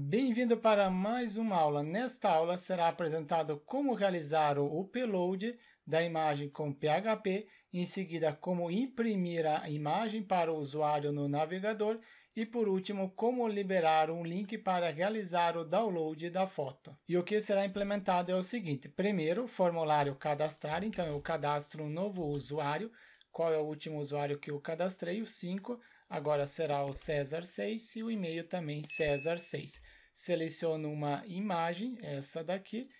Bem-vindo para mais uma aula. Nesta aula será apresentado como realizar o upload da imagem com PHP, em seguida como imprimir a imagem para o usuário no navegador e por último como liberar um link para realizar o download da foto. E o que será implementado é o seguinte: primeiro, formulário cadastrar, então eu cadastro um novo usuário, qual é o último usuário que eu cadastrei, o 5, agora será o César 6 e o e-mail também César 6 seleciono uma imagem, essa daqui,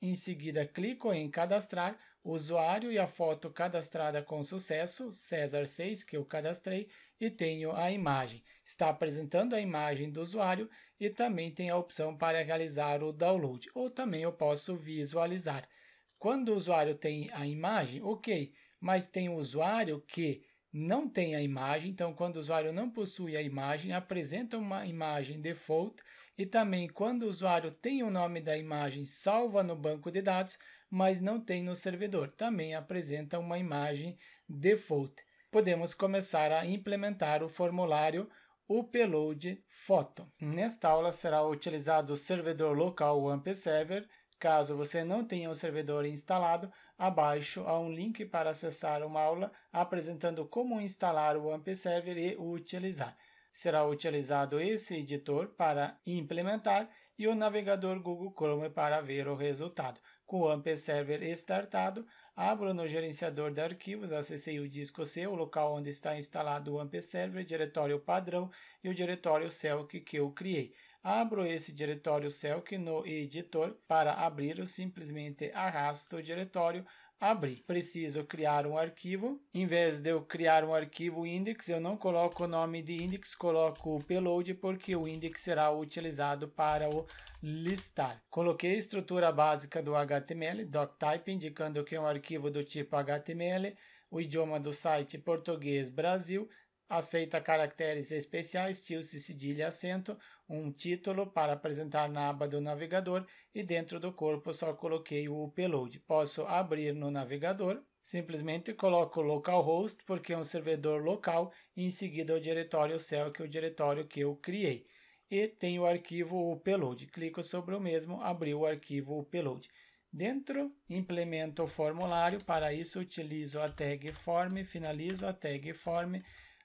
em seguida clico em cadastrar o usuário e a foto cadastrada com sucesso, César 6, que eu cadastrei, e tenho a imagem. Está apresentando a imagem do usuário e também tem a opção para realizar o download, ou também eu posso visualizar. Quando o usuário tem a imagem, ok, mas tem um usuário que não tem a imagem, então quando o usuário não possui a imagem, apresenta uma imagem default e também quando o usuário tem o nome da imagem salva no banco de dados, mas não tem no servidor, também apresenta uma imagem default. Podemos começar a implementar o formulário Upload Foto. Nesta aula será utilizado o servidor local WAMP Server. Caso você não tenha o servidor instalado, abaixo há um link para acessar uma aula apresentando como instalar o WAMP Server e o utilizar. Será utilizado esse editor para implementar e o navegador Google Chrome para ver o resultado. Com o AMP Server startado, abro no gerenciador de arquivos, acessei o disco C, o local onde está instalado o AMP Server, diretório padrão e o diretório Celc que eu criei. Abro esse diretório Celc no editor. Para abrir, eu simplesmente arrasto o diretório, abrir. Preciso criar um arquivo. Em vez de eu criar um arquivo index, eu não coloco o nome de index, coloco o payload, porque o index será utilizado para o listar. Coloquei a estrutura básica do HTML, doctype, indicando que é um arquivo do tipo HTML, o idioma do site português Brasil, aceita caracteres especiais, tio, cedilha, acento, um título para apresentar na aba do navegador e dentro do corpo só coloquei o upload. Posso abrir no navegador, simplesmente coloco localhost porque é um servidor local e em seguida o diretório cell que é o diretório que eu criei. E tem o arquivo upload. Clico sobre o mesmo, abriu o arquivo upload. Dentro, implemento o formulário. Para isso, utilizo a tag form, finalizo a tag form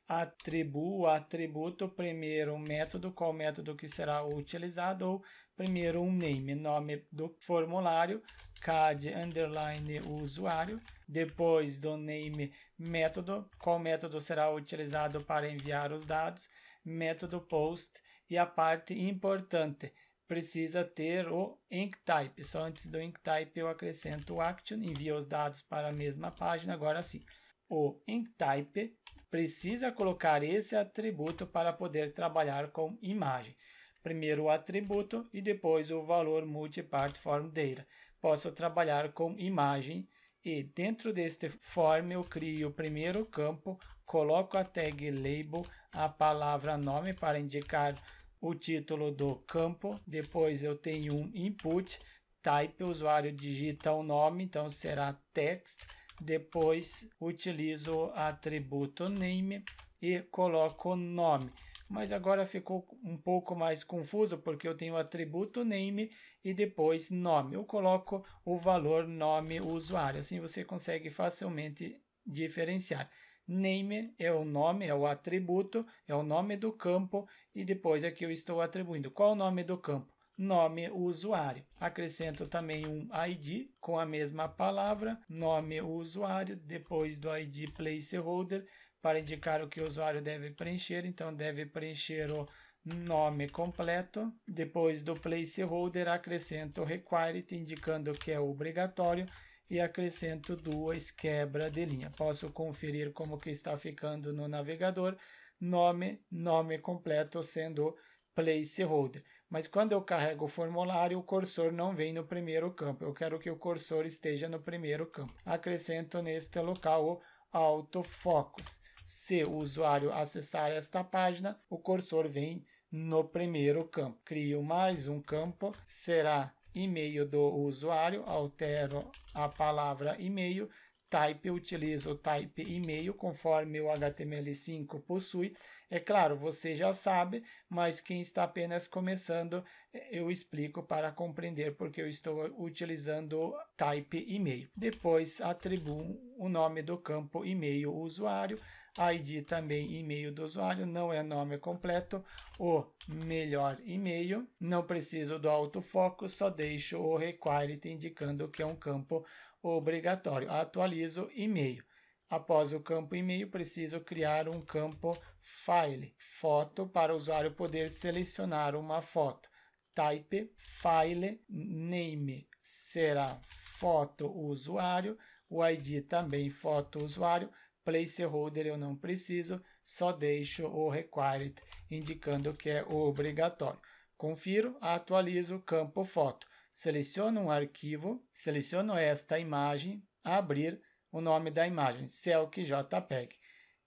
atribuo, atributo, primeiro o método, qual método que será utilizado, ou primeiro um name, nome do formulário, CAD underline usuário, depois do name método, qual método será utilizado para enviar os dados, método post e a parte importante, precisa ter o InkType. Só antes do InkType eu acrescento o Action, envia os dados para a mesma página, agora sim. O InkType precisa colocar esse atributo para poder trabalhar com imagem. Primeiro o atributo e depois o valor multipart form data. Posso trabalhar com imagem e dentro deste form eu crio o primeiro campo, coloco a tag label, a palavra nome para indicar o título do campo. Depois eu tenho um input, type, o usuário digita o nome, então será text depois utilizo o atributo name e coloco o nome. Mas agora ficou um pouco mais confuso porque eu tenho atributo name e depois nome. Eu coloco o valor nome usuário. Assim você consegue facilmente diferenciar. Name é o nome, é o atributo, é o nome do campo e depois aqui é eu estou atribuindo. Qual o nome do campo? nome usuário. Acrescento também um ID com a mesma palavra, nome usuário, depois do ID placeholder, para indicar o que o usuário deve preencher. Então, deve preencher o nome completo. Depois do placeholder, acrescento required, indicando que é obrigatório e acrescento duas quebra de linha. Posso conferir como que está ficando no navegador, nome, nome completo sendo placeholder mas quando eu carrego o formulário, o cursor não vem no primeiro campo. Eu quero que o cursor esteja no primeiro campo. Acrescento neste local o autofocus. Se o usuário acessar esta página, o cursor vem no primeiro campo. Crio mais um campo, será e-mail do usuário, altero a palavra e-mail, type, utilizo o type e-mail conforme o HTML5 possui é claro, você já sabe, mas quem está apenas começando, é, eu explico para compreender porque eu estou utilizando type e-mail. Depois, atribuo o nome do campo e-mail usuário, ID também e-mail do usuário, não é nome completo, o melhor e-mail. Não preciso do autofoco, só deixo o required indicando que é um campo obrigatório. Atualizo e-mail. Após o campo e-mail, preciso criar um campo File foto para o usuário poder selecionar uma foto. Type File Name será foto usuário, o ID também foto usuário. Placeholder eu não preciso, só deixo o required indicando que é obrigatório. Confiro, atualizo o campo foto. Seleciono um arquivo, seleciono esta imagem, abrir, o nome da imagem, Selk JPEG.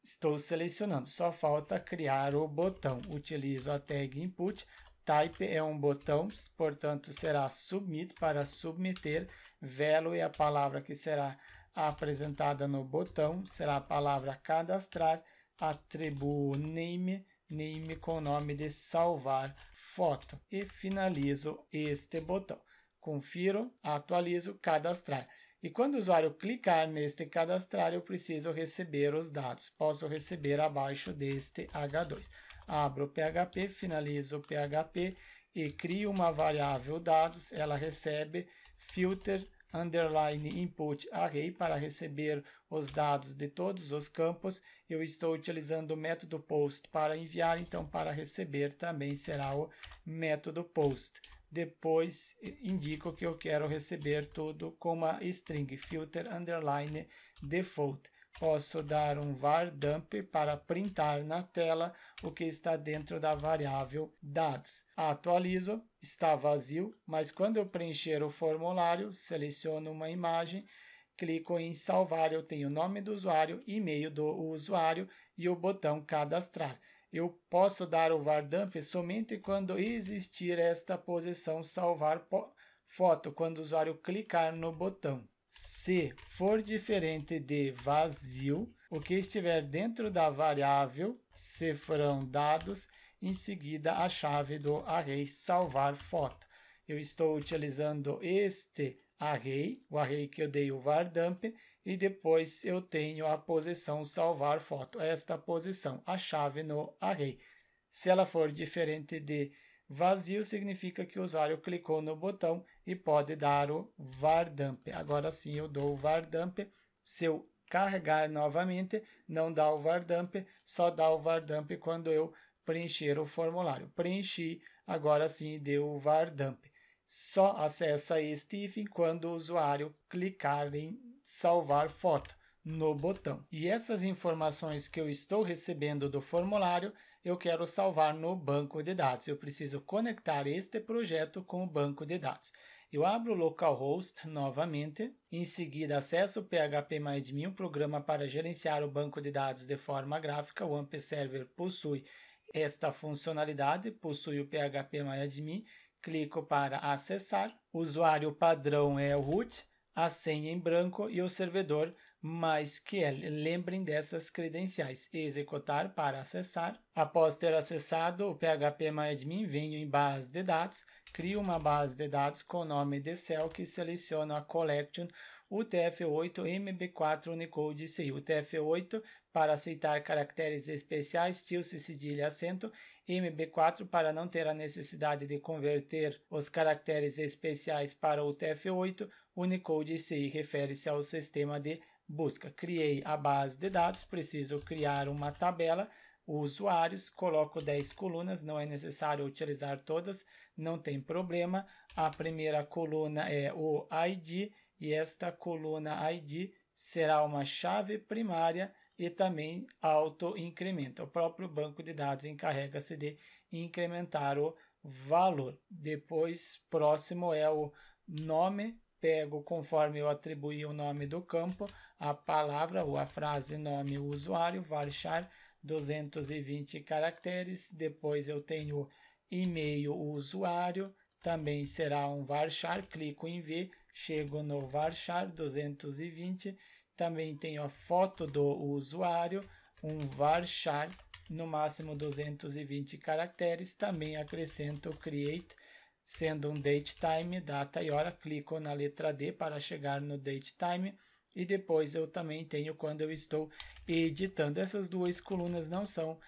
Estou selecionando, só falta criar o botão. Utilizo a tag input, type é um botão, portanto será submit para submeter, velo é a palavra que será apresentada no botão, será a palavra cadastrar, atribuo name, name com o nome de salvar foto e finalizo este botão. Confiro, atualizo, cadastrar. E quando o usuário clicar neste cadastrar, eu preciso receber os dados. Posso receber abaixo deste H2. Abro o PHP, finalizo o PHP e crio uma variável dados. Ela recebe filter underline input array para receber os dados de todos os campos. Eu estou utilizando o método post para enviar, então para receber também será o método post depois indico que eu quero receber tudo com uma string filter underline default. Posso dar um var dump para printar na tela o que está dentro da variável dados. Atualizo, está vazio, mas quando eu preencher o formulário, seleciono uma imagem, clico em salvar, eu tenho o nome do usuário, e-mail do usuário e o botão cadastrar. Eu posso dar o Vardump somente quando existir esta posição salvar foto, quando o usuário clicar no botão. Se for diferente de vazio, o que estiver dentro da variável serão dados, em seguida a chave do array salvar foto. Eu estou utilizando este array, o array que eu dei o vardump, e depois eu tenho a posição salvar foto, esta posição, a chave no array. Se ela for diferente de vazio, significa que o usuário clicou no botão e pode dar o vardump. Agora sim eu dou o vardump. Se eu carregar novamente, não dá o vardump, só dá o vardump quando eu preencher o formulário. Preenchi, agora sim deu o vardump. Só acessa este if quando o usuário clicar em salvar foto no botão. E essas informações que eu estou recebendo do formulário, eu quero salvar no banco de dados. Eu preciso conectar este projeto com o banco de dados. Eu abro o localhost novamente, em seguida acesso o phpMyAdmin, um programa para gerenciar o banco de dados de forma gráfica. O AMP Server possui esta funcionalidade, possui o phpMyAdmin. Clico para acessar. O usuário padrão é o root a senha em branco e o servidor mais que ele. É, lembrem dessas credenciais. Executar para acessar. Após ter acessado o phpMyAdmin, venho em base de dados, crio uma base de dados com o nome de cell que seleciono a collection UTF-8-MB4 Unicode CI. UTF-8 para aceitar caracteres especiais, tilde, cedilha, acento. MB4 para não ter a necessidade de converter os caracteres especiais para UTF-8 Unicode CI refere-se ao sistema de busca. Criei a base de dados, preciso criar uma tabela, usuários, coloco 10 colunas, não é necessário utilizar todas, não tem problema. A primeira coluna é o ID e esta coluna ID será uma chave primária e também auto-incrementa. O próprio banco de dados encarrega-se de incrementar o valor. Depois, próximo é o nome pego conforme eu atribuí o nome do campo, a palavra ou a frase nome usuário, varchar 220 caracteres. Depois eu tenho e-mail usuário, também será um varchar. Clico em ver chego no varchar 220. Também tenho a foto do usuário, um varchar no máximo 220 caracteres. Também acrescento create Sendo um date time data e hora, clico na letra D para chegar no date time e depois eu também tenho quando eu estou editando. Essas duas colunas não são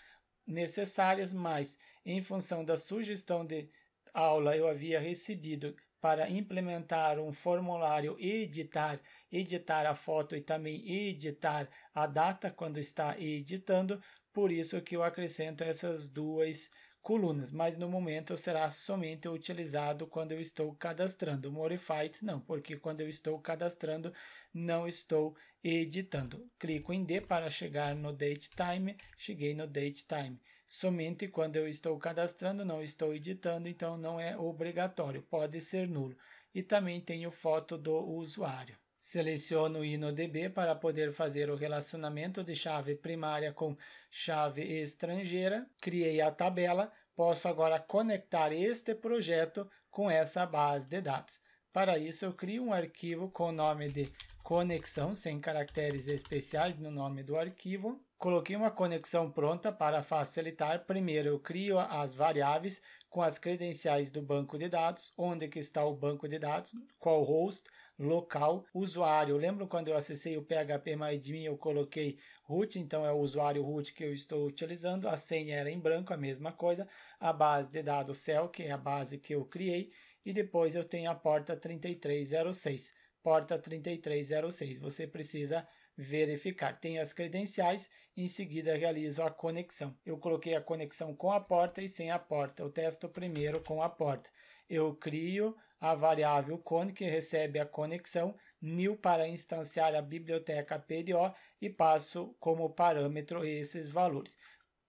necessárias, mas em função da sugestão de aula eu havia recebido para implementar um formulário editar, editar a foto e também editar a data quando está editando, por isso que eu acrescento essas duas colunas, mas no momento será somente utilizado quando eu estou cadastrando. Modified não, porque quando eu estou cadastrando, não estou editando. Clico em D para chegar no date time, cheguei no date time. Somente quando eu estou cadastrando, não estou editando, então não é obrigatório, pode ser nulo. E também tenho foto do usuário. Seleciono o InnoDB para poder fazer o relacionamento de chave primária com chave estrangeira. Criei a tabela posso agora conectar este projeto com essa base de dados. Para isso, eu crio um arquivo com o nome de conexão, sem caracteres especiais no nome do arquivo. Coloquei uma conexão pronta para facilitar. Primeiro, eu crio as variáveis com as credenciais do banco de dados, onde que está o banco de dados, qual host, local usuário. lembro quando eu acessei o PHP MyAdmin, eu coloquei root, então é o usuário root que eu estou utilizando, a senha era em branco, a mesma coisa, a base de dados cell, que é a base que eu criei, e depois eu tenho a porta 3306. Porta 3306, você precisa verificar. Tenho as credenciais, em seguida realizo a conexão. Eu coloquei a conexão com a porta e sem a porta, eu testo primeiro com a porta. Eu crio a variável cone, que recebe a conexão, new para instanciar a biblioteca PDO e passo como parâmetro esses valores.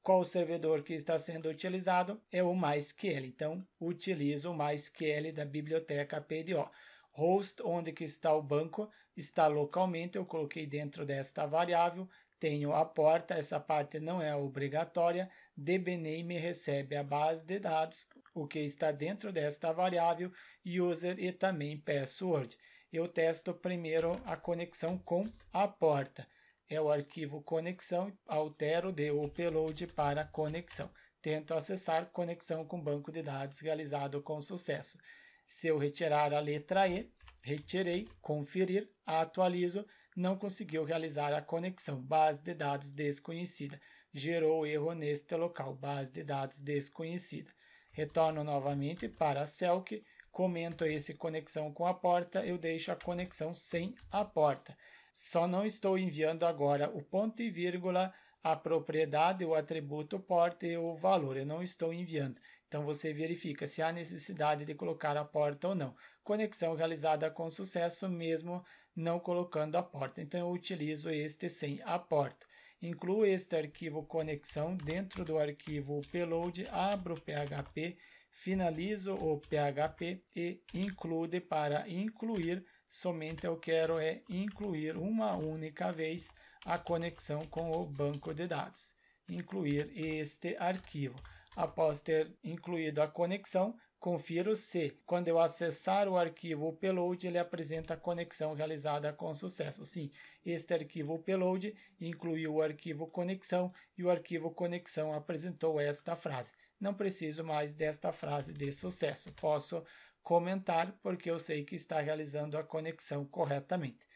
Qual servidor que está sendo utilizado é o MySQL, então utilizo o MySQL da biblioteca PDO. Host, onde que está o banco, está localmente, eu coloquei dentro desta variável, tenho a porta, essa parte não é obrigatória, DBName recebe a base de dados, o que está dentro desta variável user e também password. Eu testo primeiro a conexão com a porta. É o arquivo conexão, altero de upload para conexão. Tento acessar conexão com banco de dados realizado com sucesso. Se eu retirar a letra E, retirei, conferir, atualizo, não conseguiu realizar a conexão, base de dados desconhecida gerou erro neste local, base de dados desconhecida. Retorno novamente para a Selk, comento esse conexão com a porta, eu deixo a conexão sem a porta. Só não estou enviando agora o ponto e vírgula, a propriedade, o atributo porta e o valor. Eu não estou enviando. Então você verifica se há necessidade de colocar a porta ou não. Conexão realizada com sucesso, mesmo não colocando a porta. Então eu utilizo este sem a porta. Incluo este arquivo conexão dentro do arquivo payload, abro o PHP, finalizo o PHP e include para incluir, somente eu quero é incluir uma única vez a conexão com o banco de dados. Incluir este arquivo. Após ter incluído a conexão, Confiro se, quando eu acessar o arquivo upload, ele apresenta a conexão realizada com sucesso. Sim, este arquivo upload incluiu o arquivo conexão e o arquivo conexão apresentou esta frase. Não preciso mais desta frase de sucesso. Posso comentar porque eu sei que está realizando a conexão corretamente.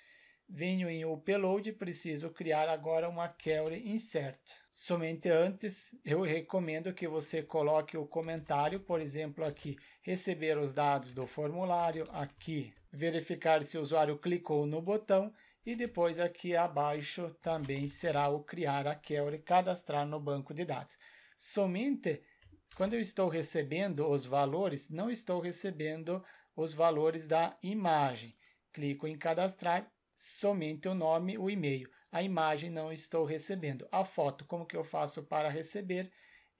Venho em upload preciso criar agora uma query insert. Somente antes, eu recomendo que você coloque o comentário, por exemplo, aqui, receber os dados do formulário, aqui, verificar se o usuário clicou no botão e depois aqui abaixo também será o criar a query, cadastrar no banco de dados. Somente quando eu estou recebendo os valores, não estou recebendo os valores da imagem. Clico em cadastrar somente o nome, o e-mail. A imagem não estou recebendo. A foto, como que eu faço para receber?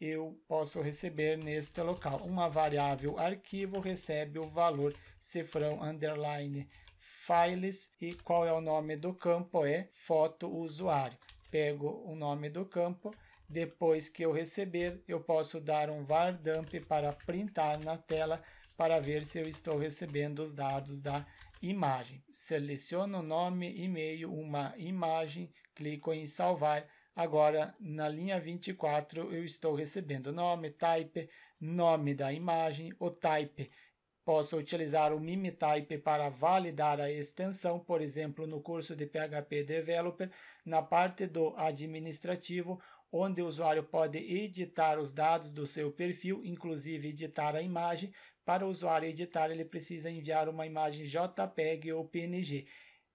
Eu posso receber neste local. Uma variável arquivo recebe o valor cifrão underline files e qual é o nome do campo é foto usuário. Pego o nome do campo, depois que eu receber, eu posso dar um var dump para printar na tela para ver se eu estou recebendo os dados da imagem. Seleciono o nome, e-mail, uma imagem, clico em salvar. Agora, na linha 24, eu estou recebendo nome, type, nome da imagem, o type. Posso utilizar o MimiType para validar a extensão, por exemplo, no curso de PHP Developer, na parte do administrativo, onde o usuário pode editar os dados do seu perfil, inclusive editar a imagem, para o usuário editar, ele precisa enviar uma imagem JPEG ou PNG.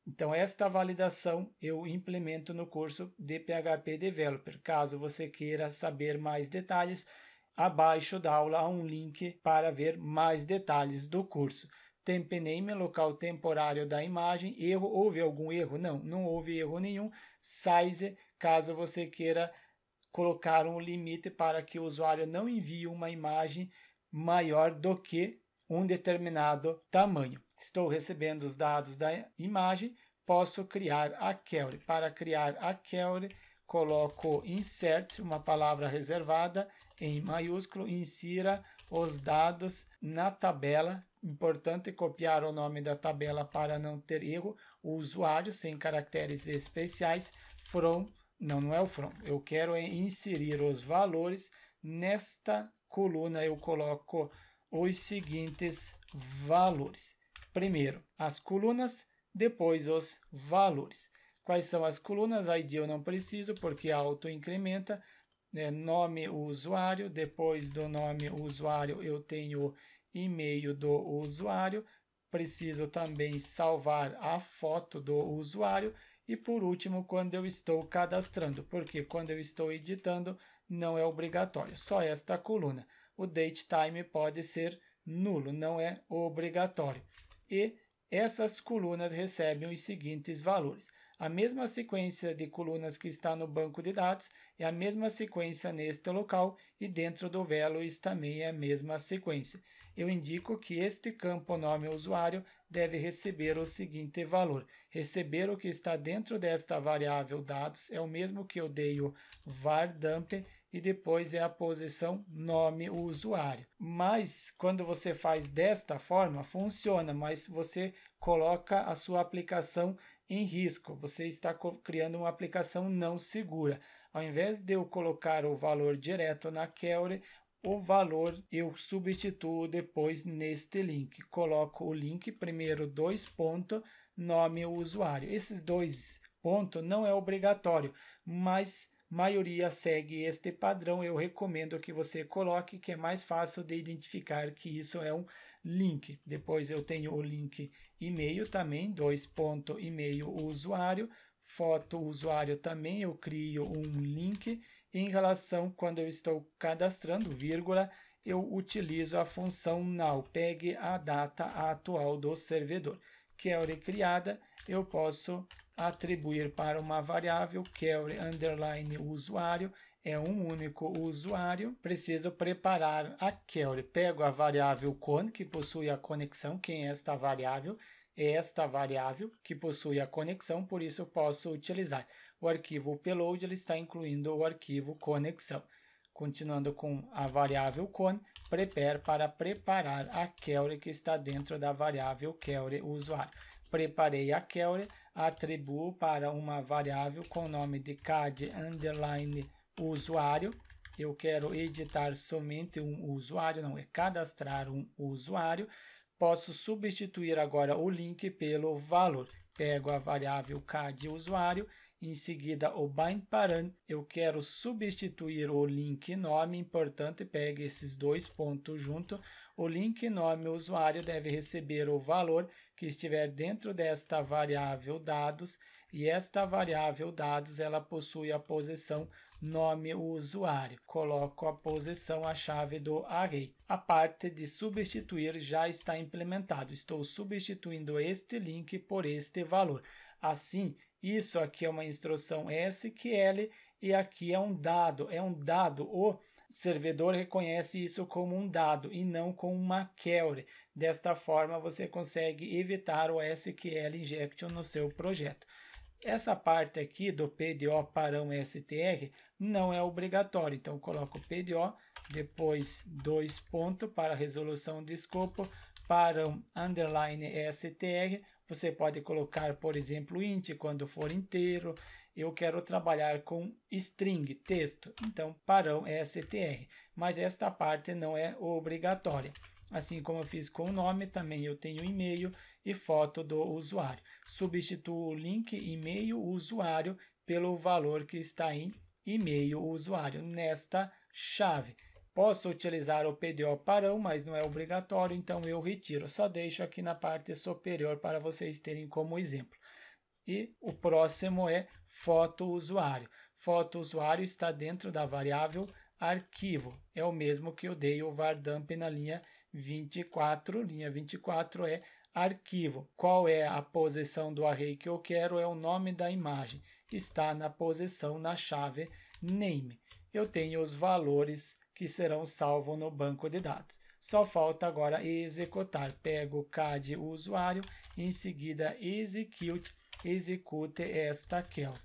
Então, esta validação eu implemento no curso de PHP Developer. Caso você queira saber mais detalhes, abaixo da aula há um link para ver mais detalhes do curso. Tempename, local temporário da imagem, erro, houve algum erro? Não, não houve erro nenhum. Size, caso você queira colocar um limite para que o usuário não envie uma imagem maior do que um determinado tamanho. Estou recebendo os dados da imagem, posso criar a query. Para criar a query, coloco insert, uma palavra reservada em maiúsculo, insira os dados na tabela. Importante copiar o nome da tabela para não ter erro. O usuário sem caracteres especiais from, não, não é o from. Eu quero inserir os valores nesta coluna eu coloco os seguintes valores. Primeiro, as colunas, depois os valores. Quais são as colunas? ID eu não preciso, porque auto-incrementa. Né? Nome usuário, depois do nome usuário eu tenho e-mail do usuário. Preciso também salvar a foto do usuário. E por último, quando eu estou cadastrando, porque quando eu estou editando, não é obrigatório, só esta coluna. O date time pode ser nulo, não é obrigatório. E essas colunas recebem os seguintes valores. A mesma sequência de colunas que está no banco de dados é a mesma sequência neste local e dentro do values também é a mesma sequência. Eu indico que este campo nome usuário deve receber o seguinte valor. Receber o que está dentro desta variável dados é o mesmo que eu dei o var dump e depois é a posição nome o usuário. Mas quando você faz desta forma, funciona, mas você coloca a sua aplicação em risco. Você está criando uma aplicação não segura. Ao invés de eu colocar o valor direto na query o valor eu substituo depois neste link. Coloco o link primeiro dois pontos, nome o usuário. Esses dois pontos não é obrigatório, mas maioria segue este padrão. Eu recomendo que você coloque, que é mais fácil de identificar que isso é um link. Depois eu tenho o link e-mail também, dois ponto e-mail usuário, foto usuário também, eu crio um link em relação quando eu estou cadastrando, vírgula, eu utilizo a função now, pegue a data atual do servidor, que é recriada eu posso atribuir para uma variável query underline usuário, é um único usuário, preciso preparar a query. Pego a variável con, que possui a conexão, quem é esta variável? É esta variável que possui a conexão, por isso eu posso utilizar. O arquivo payload ele está incluindo o arquivo conexão. Continuando com a variável con, prepare para preparar a query que está dentro da variável query usuário. Preparei a query, atribuo para uma variável com o nome de cad underline usuário. Eu quero editar somente um usuário, não é cadastrar um usuário. Posso substituir agora o link pelo valor. Pego a variável cad usuário, em seguida o bind param. Eu quero substituir o link nome, importante pegue esses dois pontos junto. O link nome usuário deve receber o valor que estiver dentro desta variável dados e esta variável dados ela possui a posição nome usuário. Coloco a posição a chave do array. A parte de substituir já está implementado. Estou substituindo este link por este valor. Assim, isso aqui é uma instrução SQL e aqui é um dado, é um dado o o servidor reconhece isso como um dado e não como uma query. Desta forma, você consegue evitar o SQL injection no seu projeto. Essa parte aqui do PDO para um STR não é obrigatório, então coloco PDO, depois dois pontos para resolução de escopo, para um underline STR, você pode colocar, por exemplo, int quando for inteiro, eu quero trabalhar com string, texto, então parão é str, mas esta parte não é obrigatória. Assim como eu fiz com o nome, também eu tenho e-mail e foto do usuário. Substituo o link e-mail usuário pelo valor que está em e-mail usuário nesta chave. Posso utilizar o PDO parão, mas não é obrigatório, então eu retiro. Só deixo aqui na parte superior para vocês terem como exemplo. E o próximo é foto usuário. Foto usuário está dentro da variável arquivo. É o mesmo que eu dei o vardump na linha 24. Linha 24 é arquivo. Qual é a posição do array que eu quero? É o nome da imagem. Está na posição na chave name. Eu tenho os valores que serão salvos no banco de dados. Só falta agora executar. Pego o CAD usuário, em seguida execute execute esta aquela.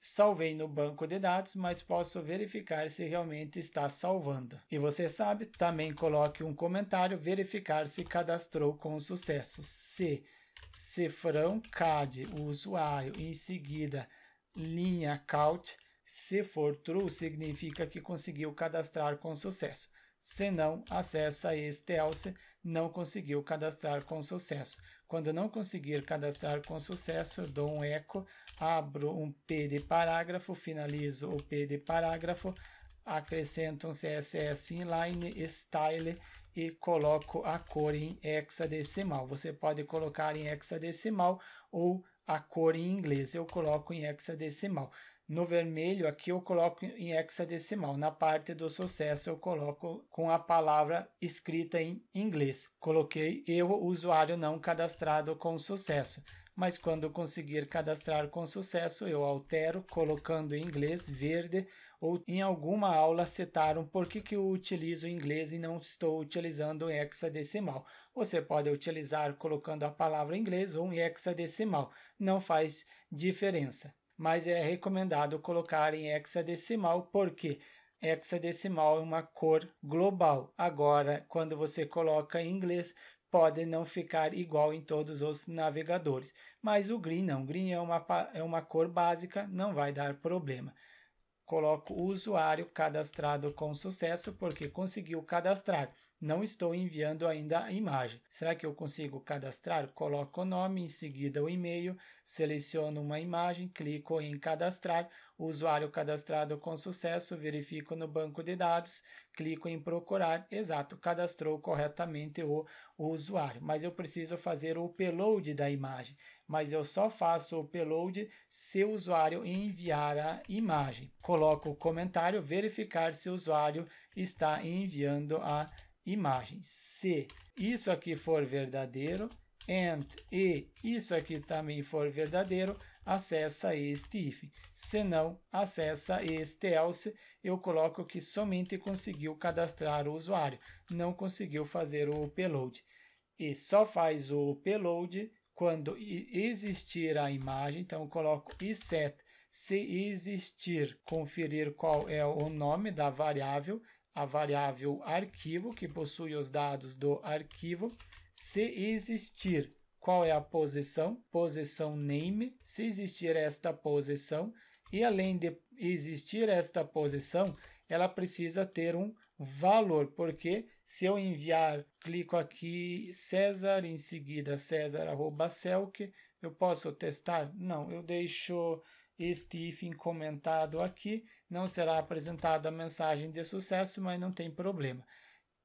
Salvei no banco de dados, mas posso verificar se realmente está salvando. E você sabe, também coloque um comentário, verificar se cadastrou com sucesso. Se cifrão CAD, o usuário, em seguida linha CAUT, se for true, significa que conseguiu cadastrar com sucesso. Se não, acessa este else, não conseguiu cadastrar com sucesso. Quando não conseguir cadastrar com sucesso, dou um eco, abro um P de parágrafo, finalizo o P de parágrafo, acrescento um CSS inline style e coloco a cor em hexadecimal. Você pode colocar em hexadecimal ou a cor em inglês. Eu coloco em hexadecimal. No vermelho, aqui eu coloco em hexadecimal. Na parte do sucesso, eu coloco com a palavra escrita em inglês. Coloquei eu, usuário não cadastrado com sucesso. Mas quando conseguir cadastrar com sucesso, eu altero colocando em inglês verde ou em alguma aula citaram por que, que eu utilizo inglês e não estou utilizando hexadecimal. Você pode utilizar colocando a palavra inglês ou em hexadecimal, não faz diferença mas é recomendado colocar em hexadecimal porque hexadecimal é uma cor global. Agora, quando você coloca em inglês, pode não ficar igual em todos os navegadores. Mas o green não, o green é uma, é uma cor básica, não vai dar problema. Coloco o usuário cadastrado com sucesso porque conseguiu cadastrar não estou enviando ainda a imagem. Será que eu consigo cadastrar? Coloco o nome, em seguida o e-mail, seleciono uma imagem, clico em cadastrar, o usuário cadastrado com sucesso, verifico no banco de dados, clico em procurar, exato, cadastrou corretamente o, o usuário, mas eu preciso fazer o upload da imagem, mas eu só faço o upload se o usuário enviar a imagem. Coloco o comentário, verificar se o usuário está enviando a imagem imagem. Se isso aqui for verdadeiro, and e isso aqui também for verdadeiro, acessa este if. Se não, acessa este else. Eu coloco que somente conseguiu cadastrar o usuário, não conseguiu fazer o upload. E só faz o upload quando existir a imagem. Então, coloco iset se existir, conferir qual é o nome da variável a variável arquivo, que possui os dados do arquivo. Se existir, qual é a posição? Posição name. Se existir esta posição, e além de existir esta posição, ela precisa ter um valor, porque se eu enviar, clico aqui César, em seguida César arroba eu posso testar? Não, eu deixo este if comentado aqui não será apresentada a mensagem de sucesso, mas não tem problema.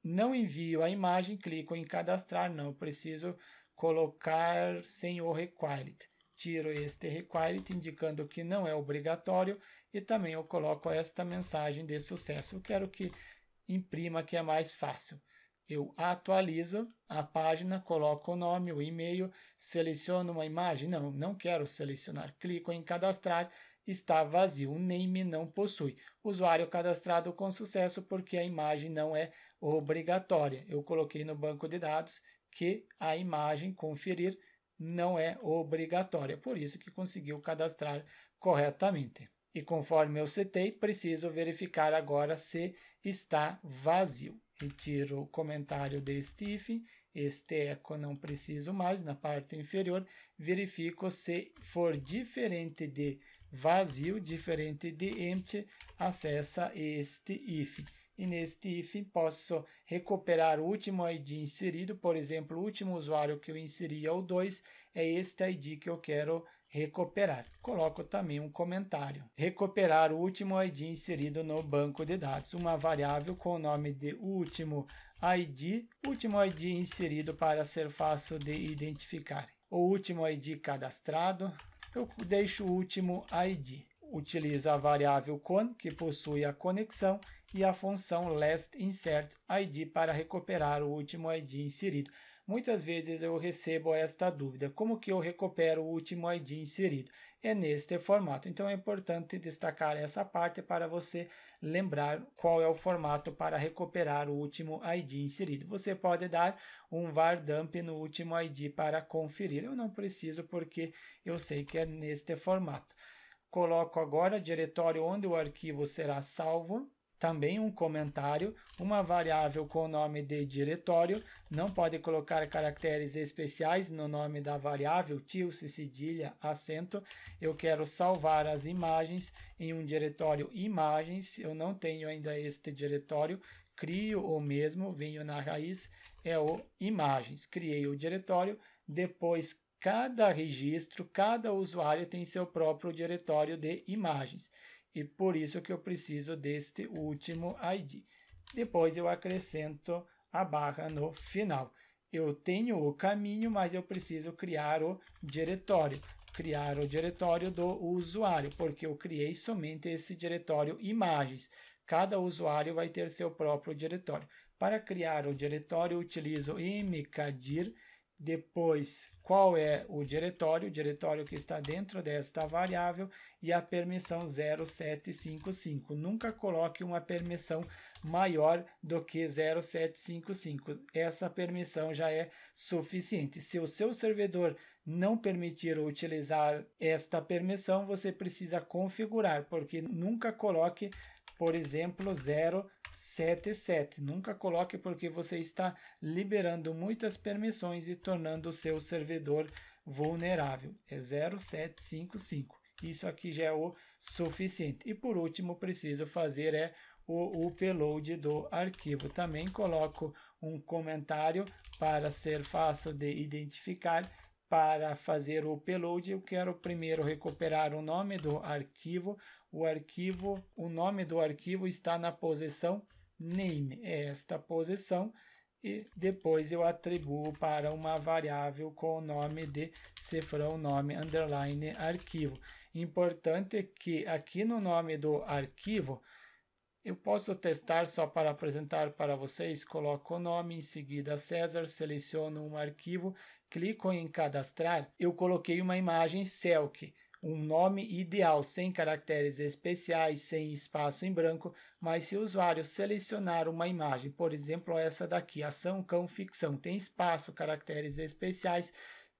Não envio a imagem, clico em cadastrar, não preciso colocar sem o required. Tiro este required indicando que não é obrigatório e também eu coloco esta mensagem de sucesso. Eu quero que imprima que é mais fácil eu atualizo a página, coloco o nome, o e-mail, seleciono uma imagem. Não, não quero selecionar. Clico em cadastrar, está vazio, o name não possui. Usuário cadastrado com sucesso porque a imagem não é obrigatória. Eu coloquei no banco de dados que a imagem conferir não é obrigatória, por isso que conseguiu cadastrar corretamente. E conforme eu setei, preciso verificar agora se está vazio. Retiro o comentário de Steve, este eco não preciso mais, na parte inferior, verifico se for diferente de vazio, diferente de empty, acessa este if. E neste if posso recuperar o último ID inserido, por exemplo, o último usuário que eu inseri é o 2, é este ID que eu quero recuperar recuperar. Coloco também um comentário. Recuperar o último ID inserido no banco de dados, uma variável com o nome de último ID, último ID inserido para ser fácil de identificar. O último ID cadastrado, eu deixo o último ID. Utilizo a variável con, que possui a conexão, e a função last_insert_id para recuperar o último ID inserido. Muitas vezes eu recebo esta dúvida: como que eu recupero o último ID inserido? É neste formato. Então é importante destacar essa parte para você lembrar qual é o formato para recuperar o último ID inserido. Você pode dar um var dump no último ID para conferir. Eu não preciso porque eu sei que é neste formato. Coloco agora o diretório onde o arquivo será salvo também um comentário, uma variável com o nome de diretório, não pode colocar caracteres especiais no nome da variável, tilde, cedilha, acento. Eu quero salvar as imagens em um diretório imagens, eu não tenho ainda este diretório, crio o mesmo, venho na raiz, é o imagens. Criei o diretório, depois cada registro, cada usuário tem seu próprio diretório de imagens e por isso que eu preciso deste último ID. Depois eu acrescento a barra no final. Eu tenho o caminho, mas eu preciso criar o diretório. Criar o diretório do usuário, porque eu criei somente esse diretório imagens. Cada usuário vai ter seu próprio diretório. Para criar o diretório, utilizo mkdir depois qual é o diretório, o diretório que está dentro desta variável e a permissão 0755. Nunca coloque uma permissão maior do que 0755. Essa permissão já é suficiente. Se o seu servidor não permitir utilizar esta permissão, você precisa configurar, porque nunca coloque por exemplo, 077. Nunca coloque porque você está liberando muitas permissões e tornando o seu servidor vulnerável. É 0755. Isso aqui já é o suficiente. E por último, preciso fazer é o upload do arquivo. Também coloco um comentário para ser fácil de identificar. Para fazer o upload, eu quero primeiro recuperar o nome do arquivo, o arquivo, o nome do arquivo está na posição name, é esta posição, e depois eu atribuo para uma variável com o nome de cifrão nome underline arquivo. Importante é que aqui no nome do arquivo, eu posso testar só para apresentar para vocês, coloco o nome, em seguida César, seleciono um arquivo, clico em cadastrar, eu coloquei uma imagem Selk, um nome ideal sem caracteres especiais, sem espaço em branco, mas se o usuário selecionar uma imagem, por exemplo, essa daqui, ação cão ficção, tem espaço, caracteres especiais,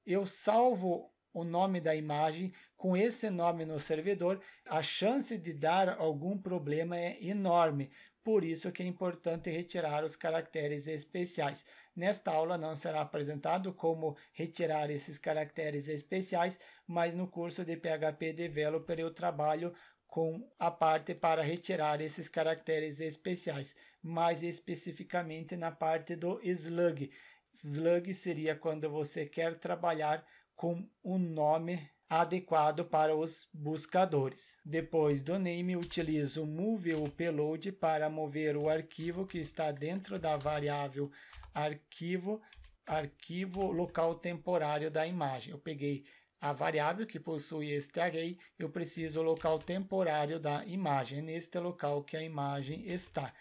eu salvo o nome da imagem com esse nome no servidor, a chance de dar algum problema é enorme, por isso que é importante retirar os caracteres especiais. Nesta aula não será apresentado como retirar esses caracteres especiais, mas no curso de PHP Developer eu trabalho com a parte para retirar esses caracteres especiais, mais especificamente na parte do slug. Slug seria quando você quer trabalhar com um nome adequado para os buscadores. Depois do name, utilizo o move ou payload para mover o arquivo que está dentro da variável arquivo, arquivo local temporário da imagem. Eu peguei a variável que possui este array, eu preciso o local temporário da imagem, neste local que a imagem está.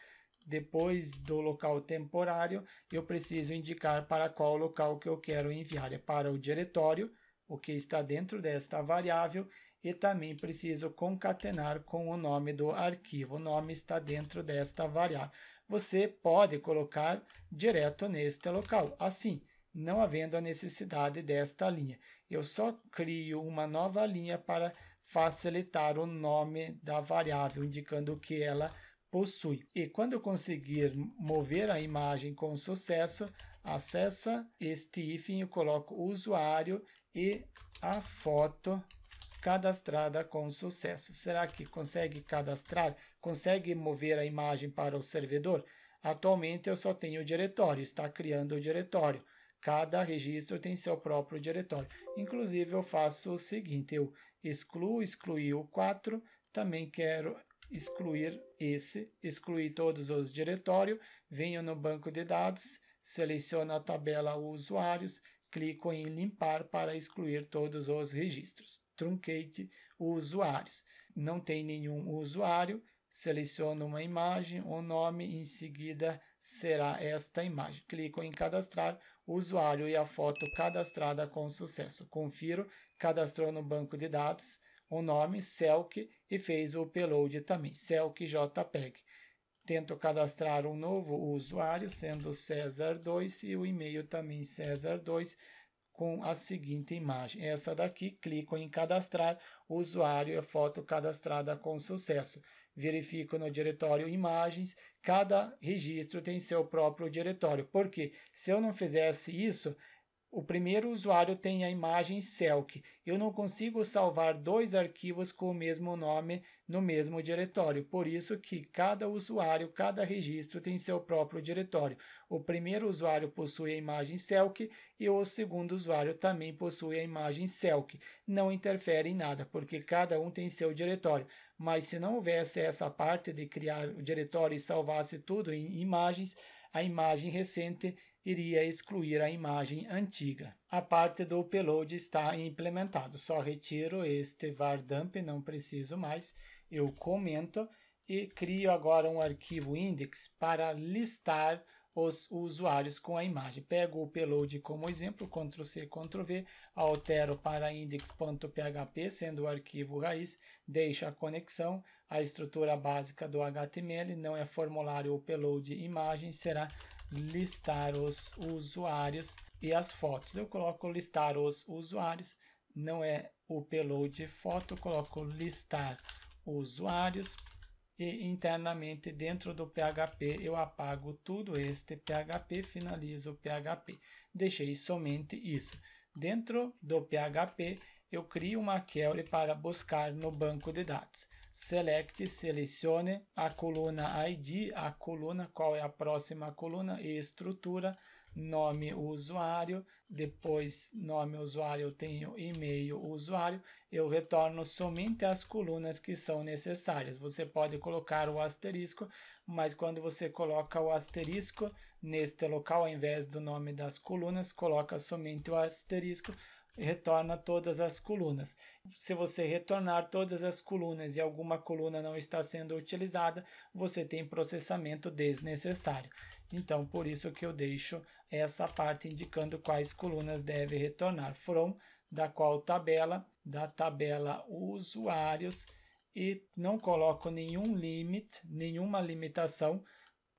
Depois do local temporário, eu preciso indicar para qual local que eu quero enviar, é para o diretório, o que está dentro desta variável e também preciso concatenar com o nome do arquivo. O nome está dentro desta variável. Você pode colocar direto neste local, assim, não havendo a necessidade desta linha. Eu só crio uma nova linha para facilitar o nome da variável, indicando o que ela possui. E quando eu conseguir mover a imagem com sucesso, acessa este if e coloco usuário e a foto cadastrada com sucesso. Será que consegue cadastrar? Consegue mover a imagem para o servidor? Atualmente eu só tenho o diretório, está criando o diretório. Cada registro tem seu próprio diretório. Inclusive eu faço o seguinte, eu excluo, excluí o 4, também quero excluir esse, excluir todos os diretórios, venho no banco de dados, seleciono a tabela usuários, clico em limpar para excluir todos os registros. Truncate usuários. Não tem nenhum usuário, seleciono uma imagem, um nome, em seguida será esta imagem. Clico em cadastrar o usuário e a foto cadastrada com sucesso. Confiro, cadastrou no banco de dados o nome Selk e fez o upload também, Selk JPEG. Tento cadastrar um novo usuário, sendo César2 e o e-mail também César2 com a seguinte imagem. Essa daqui, clico em cadastrar usuário e é a foto cadastrada com sucesso. Verifico no diretório imagens, cada registro tem seu próprio diretório, porque se eu não fizesse isso, o primeiro usuário tem a imagem Selk. Eu não consigo salvar dois arquivos com o mesmo nome no mesmo diretório. Por isso que cada usuário, cada registro tem seu próprio diretório. O primeiro usuário possui a imagem Selk e o segundo usuário também possui a imagem Selk. Não interfere em nada, porque cada um tem seu diretório. Mas se não houvesse essa parte de criar o diretório e salvasse tudo em imagens, a imagem recente iria excluir a imagem antiga. A parte do upload está implementado, só retiro este var dump, não preciso mais, eu comento e crio agora um arquivo index para listar os usuários com a imagem. Pego o upload como exemplo, Ctrl C, Ctrl V, altero para index.php, sendo o arquivo raiz, deixo a conexão, a estrutura básica do HTML, não é formulário upload imagem, será listar os usuários e as fotos. Eu coloco listar os usuários, não é o payload foto, eu coloco listar usuários e internamente dentro do PHP eu apago tudo este PHP, finalizo o PHP. Deixei somente isso. Dentro do PHP eu crio uma query para buscar no banco de dados select, selecione a coluna ID, a coluna, qual é a próxima coluna, e estrutura, nome usuário, depois nome usuário eu tenho e-mail usuário, eu retorno somente as colunas que são necessárias. Você pode colocar o asterisco, mas quando você coloca o asterisco neste local, ao invés do nome das colunas, coloca somente o asterisco, retorna todas as colunas. Se você retornar todas as colunas e alguma coluna não está sendo utilizada, você tem processamento desnecessário. Então, por isso que eu deixo essa parte indicando quais colunas deve retornar. From, da qual tabela, da tabela usuários, e não coloco nenhum limite, nenhuma limitação,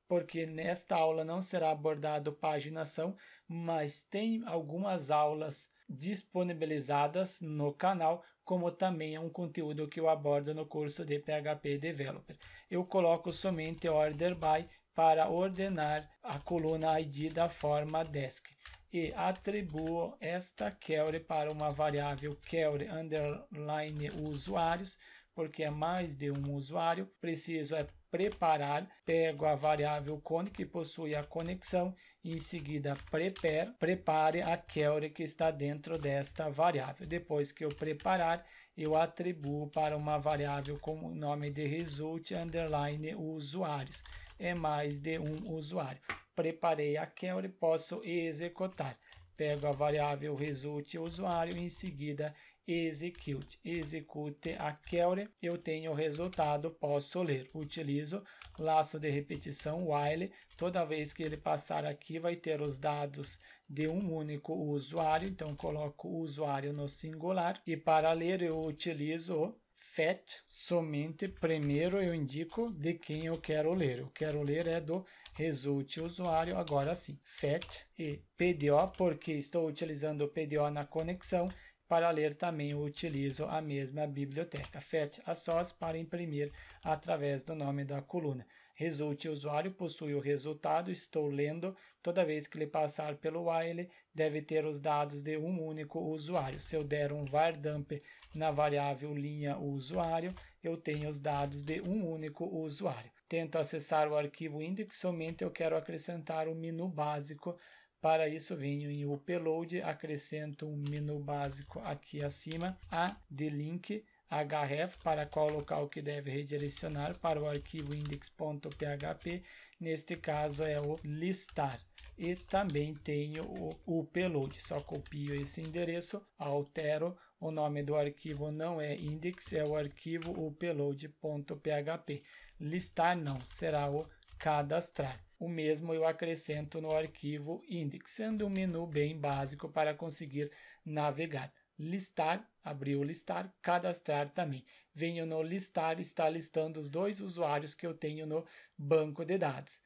porque nesta aula não será abordado paginação, mas tem algumas aulas disponibilizadas no canal, como também é um conteúdo que eu abordo no curso de PHP Developer. Eu coloco somente order by para ordenar a coluna ID da forma desk e atribuo esta query para uma variável query underline usuários, porque é mais de um usuário. Preciso é preparar, pego a variável cone que possui a conexão e em seguida prepare, prepare a query que está dentro desta variável. Depois que eu preparar, eu atribuo para uma variável com o nome de result underline usuários. É mais de um usuário. Preparei a query, posso executar pego a variável result usuário e em seguida execute, execute a query, eu tenho o resultado, posso ler. Utilizo laço de repetição while, toda vez que ele passar aqui vai ter os dados de um único usuário, então coloco o usuário no singular e para ler eu utilizo fetch. somente primeiro eu indico de quem eu quero ler. Eu quero ler é do Result Usuário, agora sim, fetch e PDO, porque estou utilizando o PDO na conexão para ler também utilizo a mesma biblioteca FET a sós para imprimir através do nome da coluna. Resulte usuário possui o resultado estou lendo. Toda vez que ele passar pelo while, deve ter os dados de um único usuário. Se eu der um var dump na variável linha usuário, eu tenho os dados de um único usuário. Tento acessar o arquivo index, somente eu quero acrescentar o menu básico para isso, venho em Upload, acrescento um menu básico aqui acima, a de link href, para qual local que deve redirecionar para o arquivo index.php, neste caso é o listar. E também tenho o upload, só copio esse endereço, altero, o nome do arquivo não é index, é o arquivo upload.php. Listar não, será o cadastrar. O mesmo eu acrescento no arquivo index, sendo um menu bem básico para conseguir navegar. Listar, abrir o listar, cadastrar também. Venho no listar, está listando os dois usuários que eu tenho no banco de dados.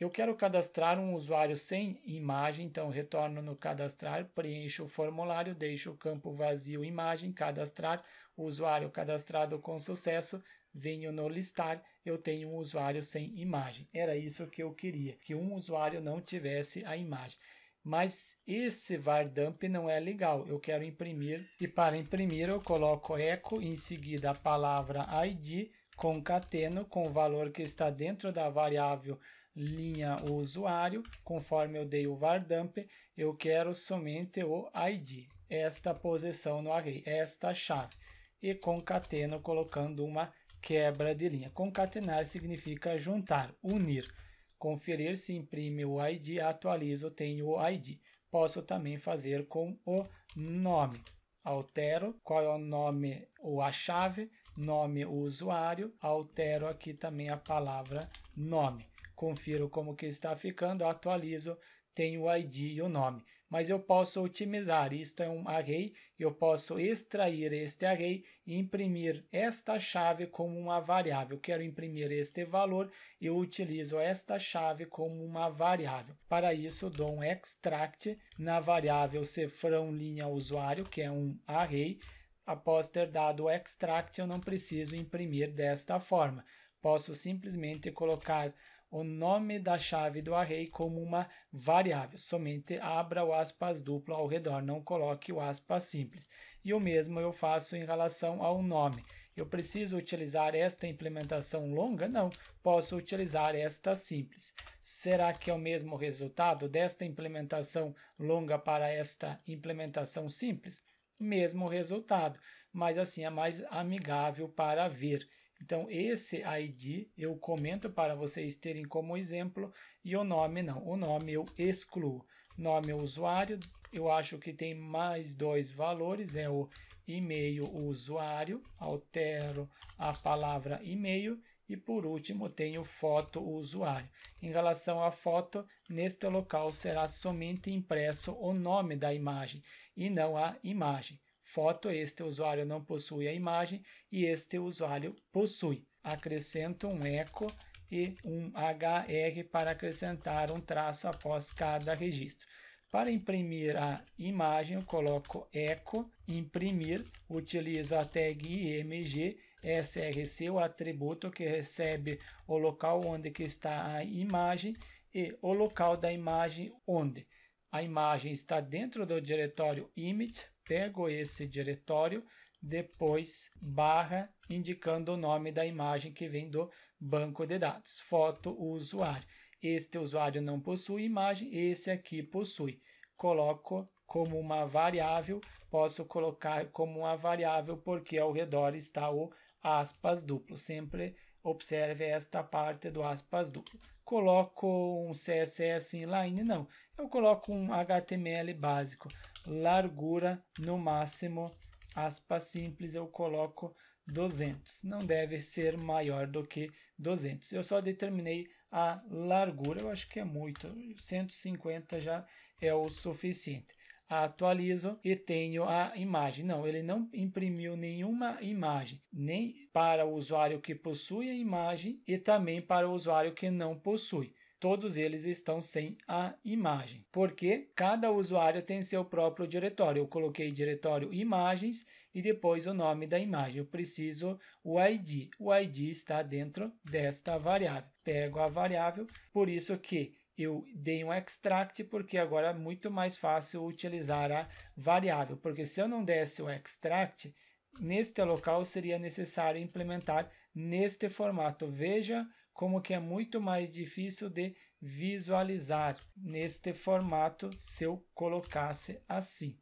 Eu quero cadastrar um usuário sem imagem, então retorno no cadastrar, preencho o formulário, deixo o campo vazio imagem, cadastrar, usuário cadastrado com sucesso, venho no listar, eu tenho um usuário sem imagem. Era isso que eu queria, que um usuário não tivesse a imagem. Mas esse vardump não é legal, eu quero imprimir e para imprimir eu coloco echo, em seguida a palavra id, concateno com o valor que está dentro da variável linha usuário, conforme eu dei o vardump eu quero somente o id, esta posição no array, esta chave, e concateno colocando uma quebra de linha. Concatenar significa juntar, unir. Conferir se imprime o id, atualizo, tenho o id. Posso também fazer com o nome. Altero qual é o nome ou a chave, nome usuário, altero aqui também a palavra nome confiro como que está ficando, atualizo, tenho o ID e o nome. Mas eu posso otimizar, isto é um array, eu posso extrair este array e imprimir esta chave como uma variável. quero imprimir este valor eu utilizo esta chave como uma variável. Para isso, dou um extract na variável cifrão linha usuário, que é um array. Após ter dado o extract, eu não preciso imprimir desta forma. Posso simplesmente colocar o nome da chave do array como uma variável. Somente abra o aspas duplo ao redor, não coloque o aspas simples. E o mesmo eu faço em relação ao nome. Eu preciso utilizar esta implementação longa? Não, posso utilizar esta simples. Será que é o mesmo resultado desta implementação longa para esta implementação simples? Mesmo resultado, mas assim é mais amigável para ver. Então, esse ID eu comento para vocês terem como exemplo e o nome não. O nome eu excluo. Nome é usuário, eu acho que tem mais dois valores, é o e-mail usuário, altero a palavra e-mail e por último tenho foto usuário. Em relação à foto, neste local será somente impresso o nome da imagem e não a imagem foto, este usuário não possui a imagem e este usuário possui. Acrescento um echo e um HR para acrescentar um traço após cada registro. Para imprimir a imagem, eu coloco echo, imprimir, utilizo a tag img, src, o atributo que recebe o local onde que está a imagem e o local da imagem onde a imagem está dentro do diretório image, pego esse diretório, depois barra indicando o nome da imagem que vem do banco de dados, foto usuário. Este usuário não possui imagem, esse aqui possui. Coloco como uma variável, posso colocar como uma variável porque ao redor está o aspas duplo. Sempre observe esta parte do aspas duplo. Coloco um CSS inline? Não. Eu coloco um HTML básico largura no máximo, aspa simples, eu coloco 200. Não deve ser maior do que 200. Eu só determinei a largura, eu acho que é muito, 150 já é o suficiente. Atualizo e tenho a imagem. Não, ele não imprimiu nenhuma imagem, nem para o usuário que possui a imagem e também para o usuário que não possui todos eles estão sem a imagem, porque cada usuário tem seu próprio diretório. Eu coloquei diretório imagens e depois o nome da imagem. Eu preciso o ID. O ID está dentro desta variável. Pego a variável, por isso que eu dei um extract porque agora é muito mais fácil utilizar a variável, porque se eu não desse o extract, neste local seria necessário implementar neste formato. Veja como que é muito mais difícil de visualizar neste formato se eu colocasse assim.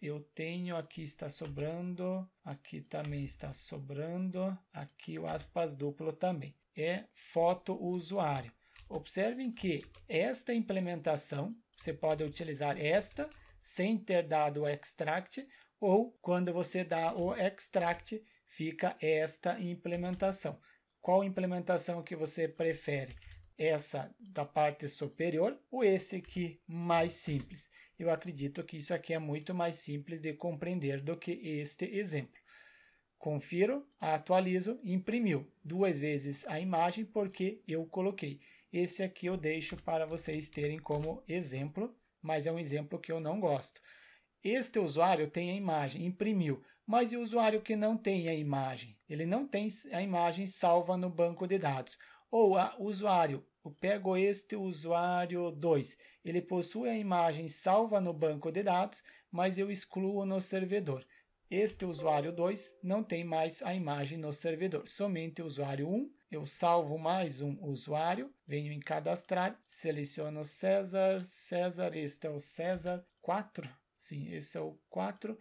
Eu tenho aqui está sobrando, aqui também está sobrando, aqui o aspas duplo também. É foto usuário. Observem que esta implementação, você pode utilizar esta sem ter dado o extract, ou quando você dá o extract, fica esta implementação. Qual implementação que você prefere? Essa da parte superior ou esse aqui mais simples? Eu acredito que isso aqui é muito mais simples de compreender do que este exemplo. Confiro, atualizo, imprimiu duas vezes a imagem porque eu coloquei. Esse aqui eu deixo para vocês terem como exemplo, mas é um exemplo que eu não gosto. Este usuário tem a imagem, imprimiu, mas e o usuário que não tem a imagem? Ele não tem a imagem salva no banco de dados. Ou ah, o usuário, eu pego este usuário 2, ele possui a imagem salva no banco de dados, mas eu excluo no servidor. Este usuário 2 não tem mais a imagem no servidor, somente o usuário 1. Um. Eu salvo mais um usuário, venho em cadastrar, seleciono César, César, este é o César 4, sim, esse é o 4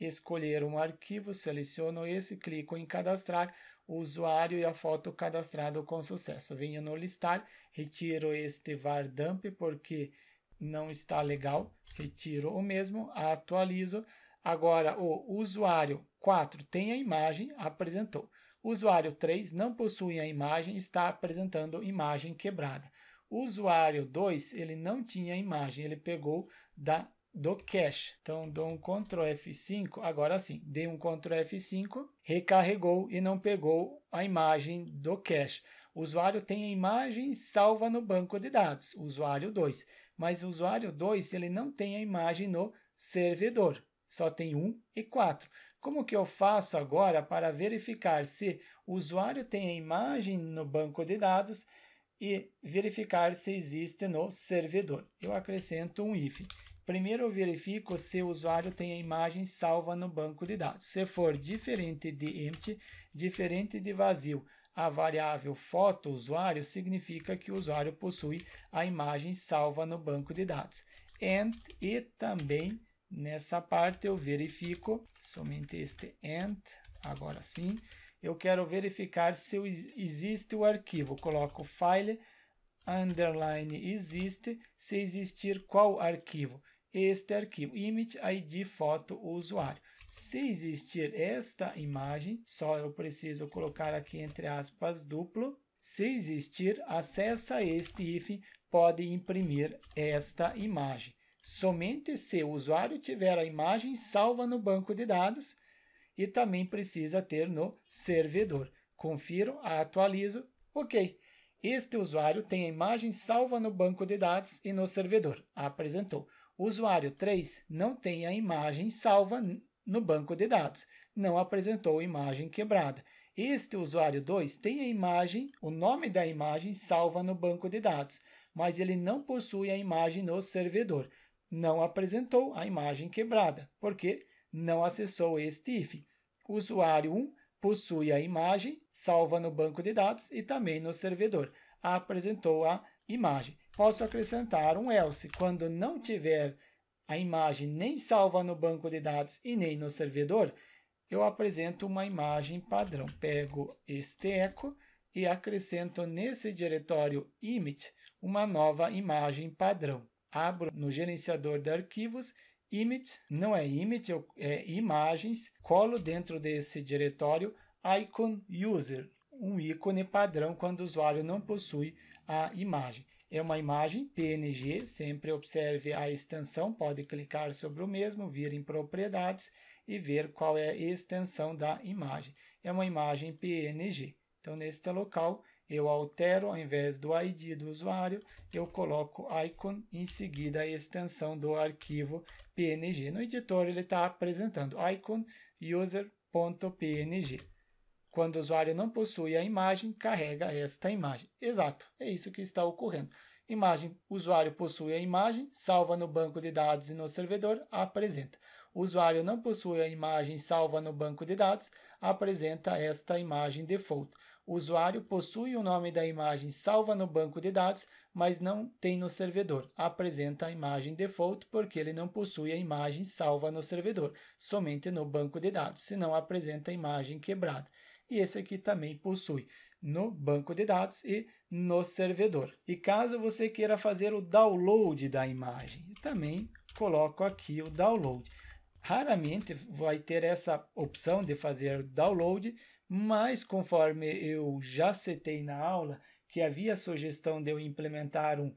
escolher um arquivo, seleciono esse, clico em cadastrar o usuário e a foto cadastrada com sucesso. Venho no listar, retiro este var dump porque não está legal, retiro o mesmo, atualizo. Agora o usuário 4 tem a imagem, apresentou. usuário 3 não possui a imagem, está apresentando imagem quebrada. usuário 2, ele não tinha imagem, ele pegou da do cache. Então dou um Ctrl F5, agora sim, dei um Ctrl F5, recarregou e não pegou a imagem do cache. O usuário tem a imagem salva no banco de dados, usuário 2, mas o usuário 2 ele não tem a imagem no servidor, só tem 1 e 4. Como que eu faço agora para verificar se o usuário tem a imagem no banco de dados e verificar se existe no servidor? Eu acrescento um if. Primeiro eu verifico se o usuário tem a imagem salva no banco de dados. Se for diferente de empty, diferente de vazio, a variável foto usuário significa que o usuário possui a imagem salva no banco de dados. And e também nessa parte eu verifico somente este and, agora sim, eu quero verificar se existe o arquivo. Coloco file underline existe, se existir qual arquivo este arquivo image id foto usuário. Se existir esta imagem, só eu preciso colocar aqui entre aspas duplo. Se existir, acessa este if pode imprimir esta imagem. Somente se o usuário tiver a imagem salva no banco de dados e também precisa ter no servidor. Confiro, atualizo, ok. Este usuário tem a imagem salva no banco de dados e no servidor. Apresentou. O usuário 3 não tem a imagem salva no banco de dados, não apresentou imagem quebrada. Este usuário 2 tem a imagem, o nome da imagem salva no banco de dados, mas ele não possui a imagem no servidor. Não apresentou a imagem quebrada, porque não acessou este IF. O usuário 1 um possui a imagem, salva no banco de dados e também no servidor. Apresentou a imagem posso acrescentar um else quando não tiver a imagem nem salva no banco de dados e nem no servidor, eu apresento uma imagem padrão. Pego este eco e acrescento nesse diretório image uma nova imagem padrão. Abro no gerenciador de arquivos image, não é image, é imagens, colo dentro desse diretório icon user, um ícone padrão quando o usuário não possui a imagem é uma imagem PNG, sempre observe a extensão, pode clicar sobre o mesmo, vir em propriedades e ver qual é a extensão da imagem. É uma imagem PNG. Então, neste local, eu altero, ao invés do ID do usuário, eu coloco icon, em seguida a extensão do arquivo PNG. No editor, ele está apresentando icon user.png. Quando o usuário não possui a imagem, carrega esta imagem. Exato, é isso que está ocorrendo. Imagem, usuário possui a imagem, salva no banco de dados e no servidor, apresenta. O usuário não possui a imagem salva no banco de dados, apresenta esta imagem default. O usuário possui o nome da imagem salva no banco de dados, mas não tem no servidor. Apresenta a imagem default porque ele não possui a imagem salva no servidor, somente no banco de dados, senão apresenta a imagem quebrada e esse aqui também possui no banco de dados e no servidor. E caso você queira fazer o download da imagem, também coloco aqui o download. Raramente vai ter essa opção de fazer download, mas conforme eu já citei na aula, que havia a sugestão de eu implementar um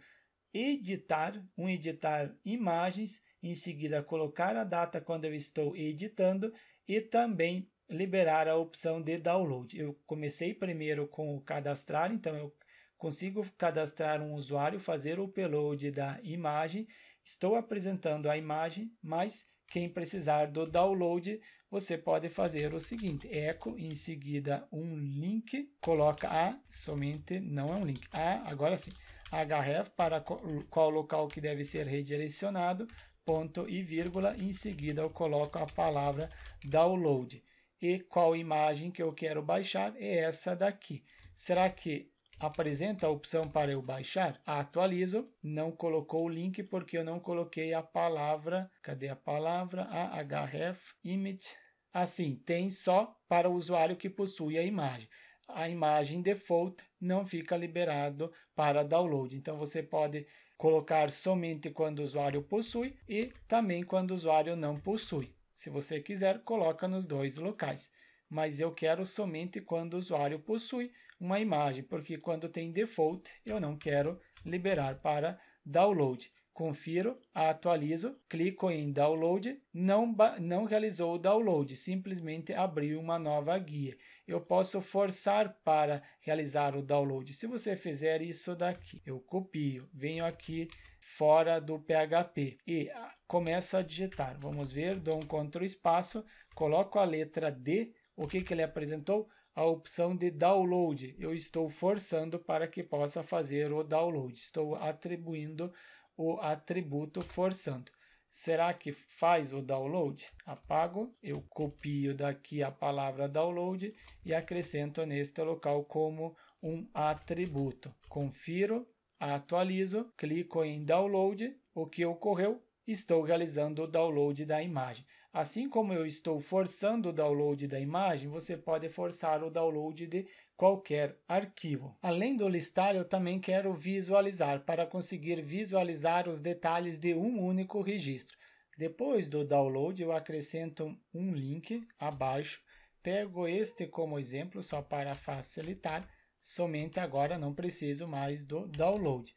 editar, um editar imagens, em seguida colocar a data quando eu estou editando e também liberar a opção de download. Eu comecei primeiro com o cadastrar, então eu consigo cadastrar um usuário, fazer o upload da imagem. Estou apresentando a imagem, mas quem precisar do download, você pode fazer o seguinte: eco, em seguida um link, coloca a, somente não é um link, a, agora sim, href para qual local que deve ser redirecionado, ponto e vírgula, em seguida eu coloco a palavra download e qual imagem que eu quero baixar é essa daqui. Será que apresenta a opção para eu baixar? Atualizo, não colocou o link porque eu não coloquei a palavra, cadê a palavra? A href image. Assim, tem só para o usuário que possui a imagem. A imagem default não fica liberado para download. Então você pode colocar somente quando o usuário possui e também quando o usuário não possui. Se você quiser, coloca nos dois locais. Mas eu quero somente quando o usuário possui uma imagem, porque quando tem default, eu não quero liberar para download. Confiro, atualizo, clico em download, não, não realizou o download, simplesmente abriu uma nova guia. Eu posso forçar para realizar o download. Se você fizer isso daqui, eu copio, venho aqui fora do PHP. E ah, começo a digitar. Vamos ver, dou um CTRL espaço, coloco a letra D. O que, que ele apresentou? A opção de download. Eu estou forçando para que possa fazer o download. Estou atribuindo o atributo forçando. Será que faz o download? Apago, eu copio daqui a palavra download e acrescento neste local como um atributo. Confiro, Atualizo, clico em Download, o que ocorreu? Estou realizando o download da imagem. Assim como eu estou forçando o download da imagem, você pode forçar o download de qualquer arquivo. Além do listar, eu também quero visualizar, para conseguir visualizar os detalhes de um único registro. Depois do download, eu acrescento um link abaixo, pego este como exemplo só para facilitar, somente agora não preciso mais do download.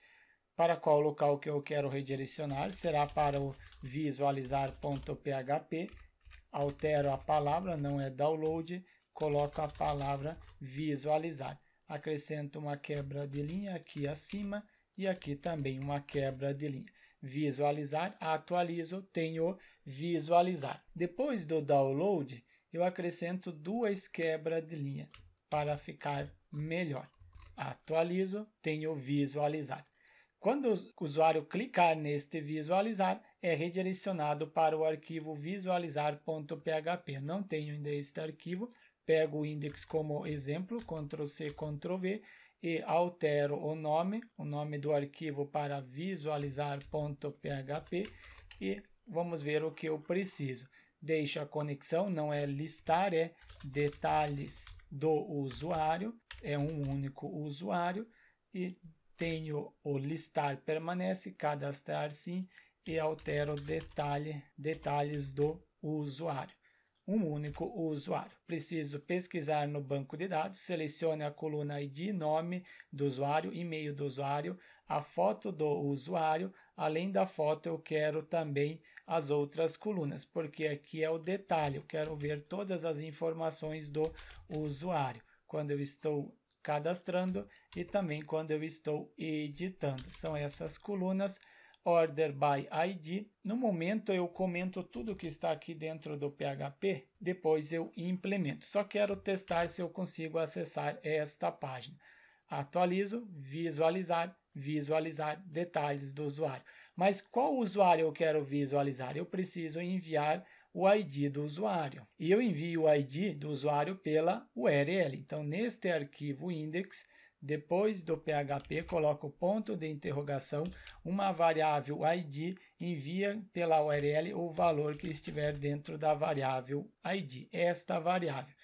Para qual local que eu quero redirecionar? Será para o visualizar.php. Altero a palavra, não é download, coloco a palavra visualizar. Acrescento uma quebra de linha aqui acima e aqui também uma quebra de linha. Visualizar, atualizo, tenho visualizar. Depois do download, eu acrescento duas quebras de linha para ficar melhor. Atualizo, tenho visualizar. Quando o usuário clicar neste visualizar, é redirecionado para o arquivo visualizar.php. Não tenho ainda este arquivo, pego o index como exemplo, Ctrl C, Ctrl V e altero o nome, o nome do arquivo para visualizar.php e vamos ver o que eu preciso. Deixo a conexão, não é listar, é detalhes do usuário, é um único usuário, e tenho o listar permanece, cadastrar sim, e altero detalhe, detalhes do usuário. Um único usuário. Preciso pesquisar no banco de dados, selecione a coluna ID, nome do usuário, e-mail do usuário, a foto do usuário. Além da foto, eu quero também as outras colunas, porque aqui é o detalhe, eu quero ver todas as informações do usuário, quando eu estou cadastrando e também quando eu estou editando. São essas colunas order by ID. No momento eu comento tudo que está aqui dentro do PHP, depois eu implemento. Só quero testar se eu consigo acessar esta página. Atualizo, visualizar, visualizar detalhes do usuário. Mas qual usuário eu quero visualizar? Eu preciso enviar o ID do usuário. E eu envio o ID do usuário pela URL. Então, neste arquivo index, depois do PHP, coloco o ponto de interrogação, uma variável ID, envia pela URL o valor que estiver dentro da variável ID, esta variável.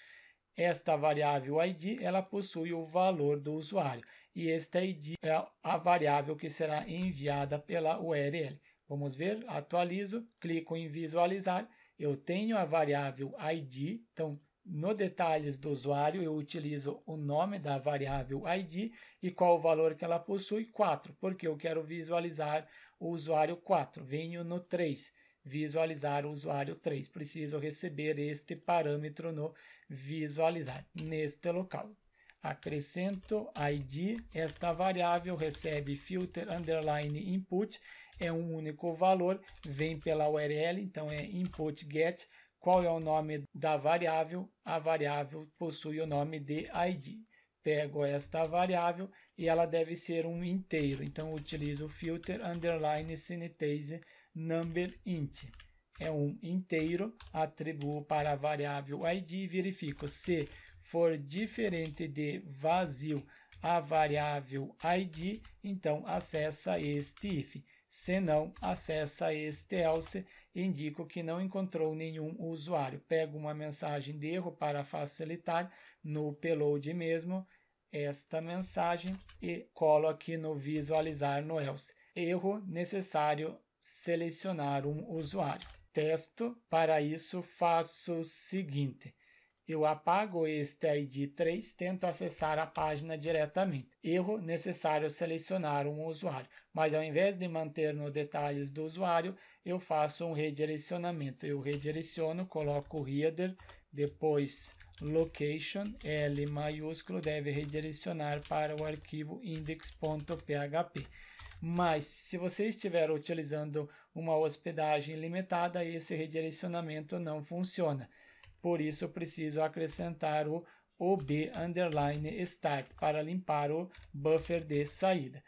Esta variável ID, ela possui o valor do usuário e esta ID é a variável que será enviada pela URL. Vamos ver, atualizo, clico em visualizar, eu tenho a variável ID, então no detalhes do usuário eu utilizo o nome da variável ID e qual o valor que ela possui, 4, porque eu quero visualizar o usuário 4, venho no 3, visualizar o usuário 3, preciso receber este parâmetro no visualizar, neste local. Acrescento ID, esta variável recebe filter underline input, é um único valor, vem pela URL, então é input get. Qual é o nome da variável? A variável possui o nome de ID. Pego esta variável e ela deve ser um inteiro, então utilizo o filter underline synthase number int é um inteiro, atribuo para a variável id e verifico se for diferente de vazio a variável id, então acessa este if. Se não, acessa este else e indico que não encontrou nenhum usuário. Pego uma mensagem de erro para facilitar no payload mesmo esta mensagem e colo aqui no visualizar no else. Erro necessário selecionar um usuário. Testo, para isso faço o seguinte, eu apago este ID 3, tento acessar a página diretamente. Erro, necessário selecionar um usuário. Mas ao invés de manter no detalhes do usuário, eu faço um redirecionamento. Eu redireciono, coloco o header, depois location, L maiúsculo, deve redirecionar para o arquivo index.php. Mas se você estiver utilizando uma hospedagem limitada, esse redirecionamento não funciona. Por isso, eu preciso acrescentar o OB underline start para limpar o buffer de saída.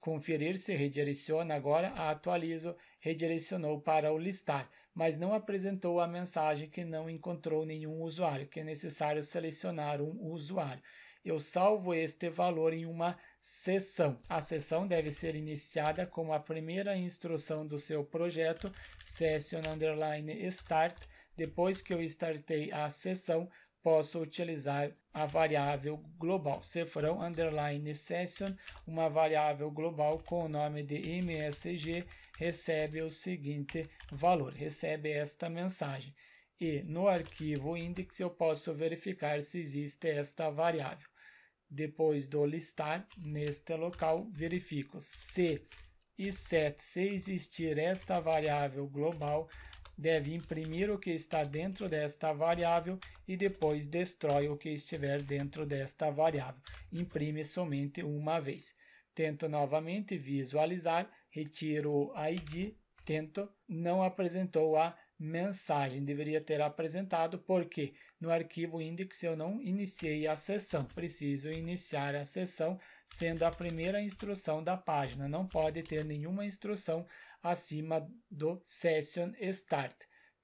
Conferir se redireciona agora, atualizo, redirecionou para o listar, mas não apresentou a mensagem que não encontrou nenhum usuário, que é necessário selecionar um usuário. Eu salvo este valor em uma sessão. A sessão deve ser iniciada como a primeira instrução do seu projeto, session underline start, depois que eu startei a sessão, posso utilizar a variável global, cefrão underline session, uma variável global com o nome de msg, recebe o seguinte valor, recebe esta mensagem. E no arquivo index eu posso verificar se existe esta variável. Depois do listar, neste local, verifico se e set, se existir esta variável global, deve imprimir o que está dentro desta variável e depois destrói o que estiver dentro desta variável. Imprime somente uma vez. Tento novamente visualizar, retiro o ID, tento, não apresentou a mensagem. Deveria ter apresentado, porque no arquivo index eu não iniciei a sessão. Preciso iniciar a sessão, sendo a primeira instrução da página. Não pode ter nenhuma instrução acima do Session Start.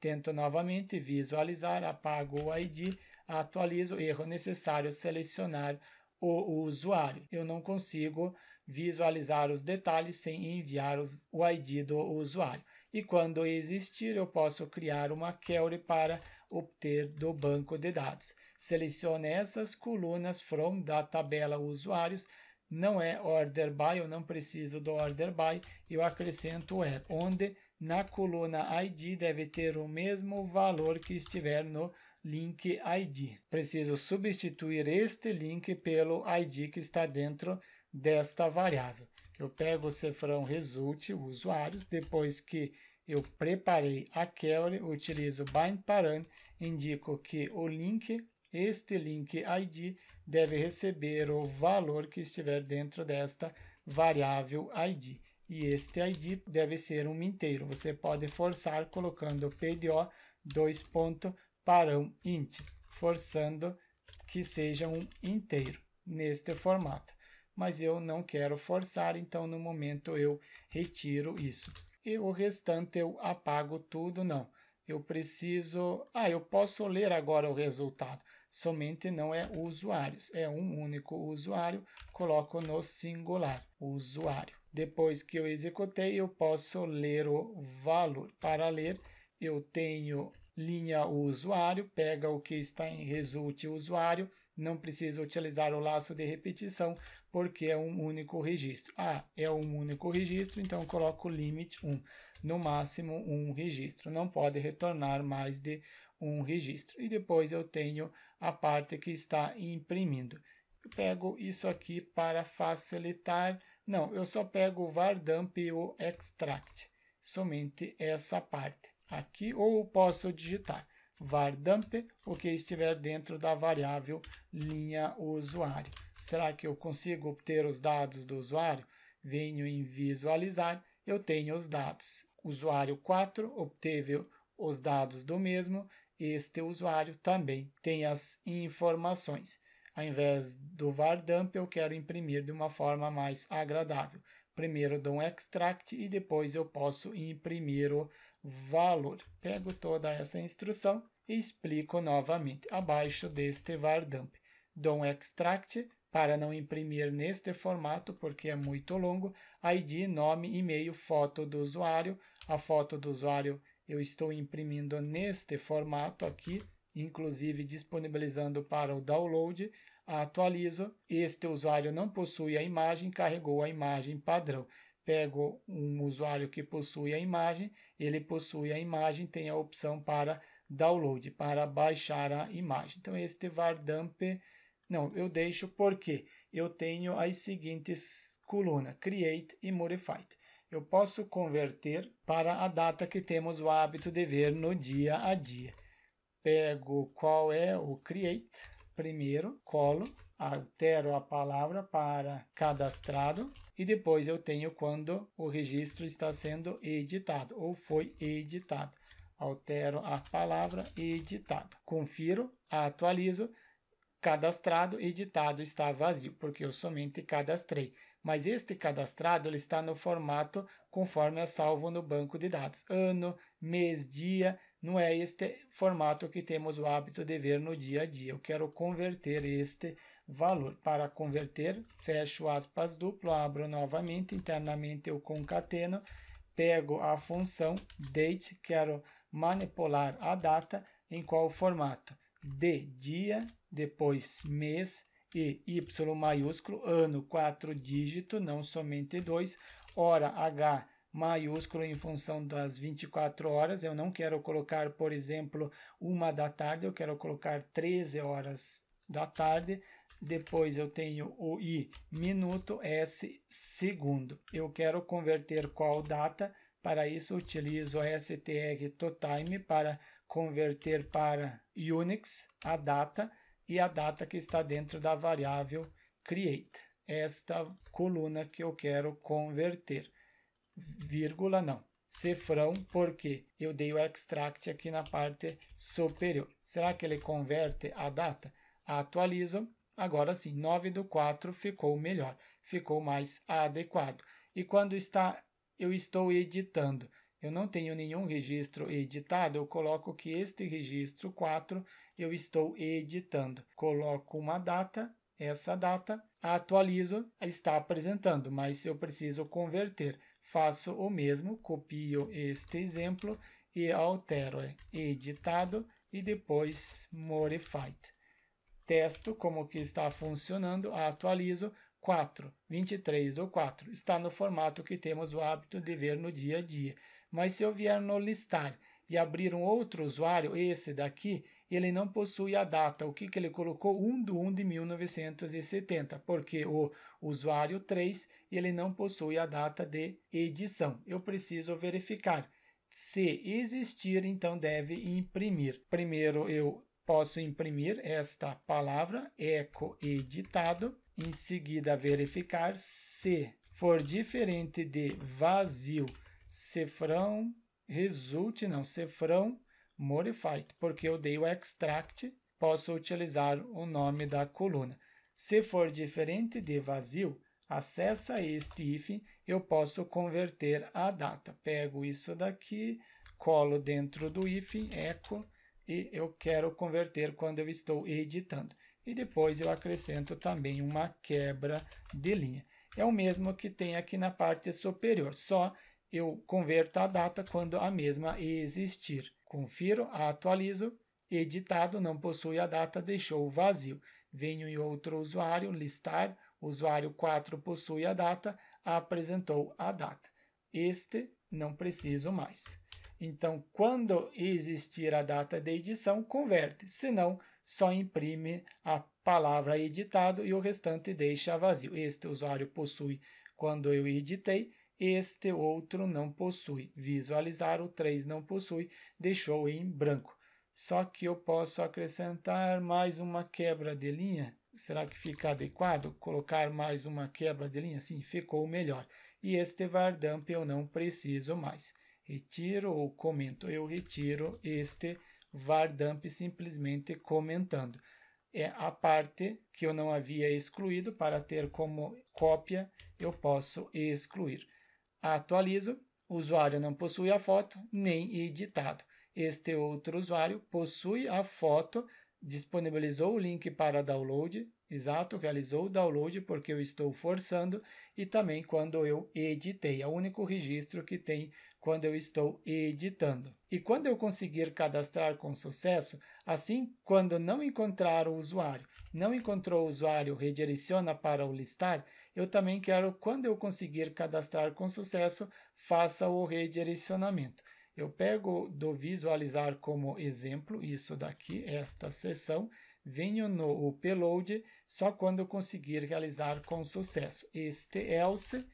Tento novamente visualizar, apago o ID, atualizo, erro necessário, selecionar o, usuário. Eu não consigo visualizar os detalhes sem enviar os, o ID do usuário. E quando existir, eu posso criar uma query para obter do banco de dados. Selecione essas colunas from da tabela usuários não é order by, eu não preciso do order by, eu acrescento é, onde na coluna ID deve ter o mesmo valor que estiver no link ID. Preciso substituir este link pelo ID que está dentro desta variável. Eu pego o cifrão result, usuários, depois que eu preparei a query, utilizo bind param, indico que o link, este link ID, deve receber o valor que estiver dentro desta variável ID. E este ID deve ser um inteiro. Você pode forçar colocando PDO 2. para um int, forçando que seja um inteiro neste formato. Mas eu não quero forçar, então no momento eu retiro isso. E o restante eu apago tudo, não. Eu preciso... Ah, eu posso ler agora o resultado somente não é usuários, é um único usuário, coloco no singular, usuário. Depois que eu executei, eu posso ler o valor. Para ler, eu tenho linha usuário, pega o que está em result usuário, não preciso utilizar o laço de repetição, porque é um único registro. Ah, é um único registro, então coloco limit 1, no máximo um registro. Não pode retornar mais de um registro. E depois eu tenho a parte que está imprimindo. Eu pego isso aqui para facilitar. Não, eu só pego o vardump e o Extract, somente essa parte aqui, ou posso digitar vardump o que estiver dentro da variável linha usuário. Será que eu consigo obter os dados do usuário? Venho em visualizar, eu tenho os dados. Usuário 4 obteve os dados do mesmo este usuário também tem as informações. Ao invés do vardump, eu quero imprimir de uma forma mais agradável. Primeiro dou um extract e depois eu posso imprimir o valor. Pego toda essa instrução e explico novamente abaixo deste vardump. Dou um extract para não imprimir neste formato, porque é muito longo, ID, nome, e-mail, foto do usuário. A foto do usuário eu estou imprimindo neste formato aqui, inclusive disponibilizando para o download. Atualizo. Este usuário não possui a imagem, carregou a imagem padrão. Pego um usuário que possui a imagem, ele possui a imagem, tem a opção para download, para baixar a imagem. Então, este Vardamp, não, eu deixo porque eu tenho as seguintes colunas, Create e Modified eu posso converter para a data que temos o hábito de ver no dia a dia. Pego qual é o create primeiro, colo, altero a palavra para cadastrado e depois eu tenho quando o registro está sendo editado ou foi editado. Altero a palavra editado. Confiro, atualizo, cadastrado, editado está vazio, porque eu somente cadastrei mas este cadastrado ele está no formato conforme é salvo no banco de dados. Ano, mês, dia, não é este formato que temos o hábito de ver no dia a dia. Eu quero converter este valor. Para converter, fecho aspas duplo, abro novamente, internamente eu concateno, pego a função date, quero manipular a data em qual formato? De dia, depois mês, e Y maiúsculo, ano 4 dígito, não somente 2, hora H maiúsculo em função das 24 horas. Eu não quero colocar, por exemplo, uma da tarde, eu quero colocar 13 horas da tarde. Depois eu tenho o I minuto, S segundo. Eu quero converter qual data. Para isso, utilizo a STR ToTime para converter para Unix a data e a data que está dentro da variável create. Esta coluna que eu quero converter, vírgula não, cifrão, porque eu dei o extract aqui na parte superior. Será que ele converte a data? Atualizo, agora sim, 9 do 4 ficou melhor, ficou mais adequado. E quando está eu estou editando, eu não tenho nenhum registro editado, eu coloco que este registro 4 eu estou editando. Coloco uma data, essa data, atualizo, está apresentando, mas se eu preciso converter. Faço o mesmo, copio este exemplo e altero é editado e depois modified. Testo como que está funcionando, atualizo, 4, 23 do 4, está no formato que temos o hábito de ver no dia a dia. Mas se eu vier no listar e abrir um outro usuário, esse daqui, ele não possui a data. O que, que ele colocou? 1 de 1 de 1970, porque o usuário 3 ele não possui a data de edição. Eu preciso verificar. Se existir, então deve imprimir. Primeiro eu posso imprimir esta palavra, eco editado. Em seguida, verificar se for diferente de vazio Cefrão result, não, Cefrão modified, porque eu dei o extract, posso utilizar o nome da coluna. Se for diferente de vazio, acessa este if, eu posso converter a data. Pego isso daqui, colo dentro do if, echo, e eu quero converter quando eu estou editando. E depois eu acrescento também uma quebra de linha. É o mesmo que tem aqui na parte superior, só eu converto a data quando a mesma existir. Confiro, atualizo, editado, não possui a data, deixou vazio. Venho em outro usuário, listar, usuário 4 possui a data, apresentou a data. Este não preciso mais. Então, quando existir a data de edição, converte, senão só imprime a palavra editado e o restante deixa vazio. Este usuário possui quando eu editei, este outro não possui. Visualizar o 3 não possui, deixou em branco. Só que eu posso acrescentar mais uma quebra de linha. Será que fica adequado colocar mais uma quebra de linha? Sim, ficou melhor. E este vardamp eu não preciso mais. Retiro ou comento? Eu retiro este vardamp simplesmente comentando. É a parte que eu não havia excluído para ter como cópia, eu posso excluir. Atualizo. O usuário não possui a foto nem editado. Este outro usuário possui a foto, disponibilizou o link para download, exato, realizou o download porque eu estou forçando e também quando eu editei, é o único registro que tem quando eu estou editando. E quando eu conseguir cadastrar com sucesso, assim, quando não encontrar o usuário não encontrou o usuário, redireciona para o listar, eu também quero, quando eu conseguir cadastrar com sucesso, faça o redirecionamento. Eu pego do visualizar como exemplo, isso daqui, esta seção, venho no upload só quando eu conseguir realizar com sucesso. Este else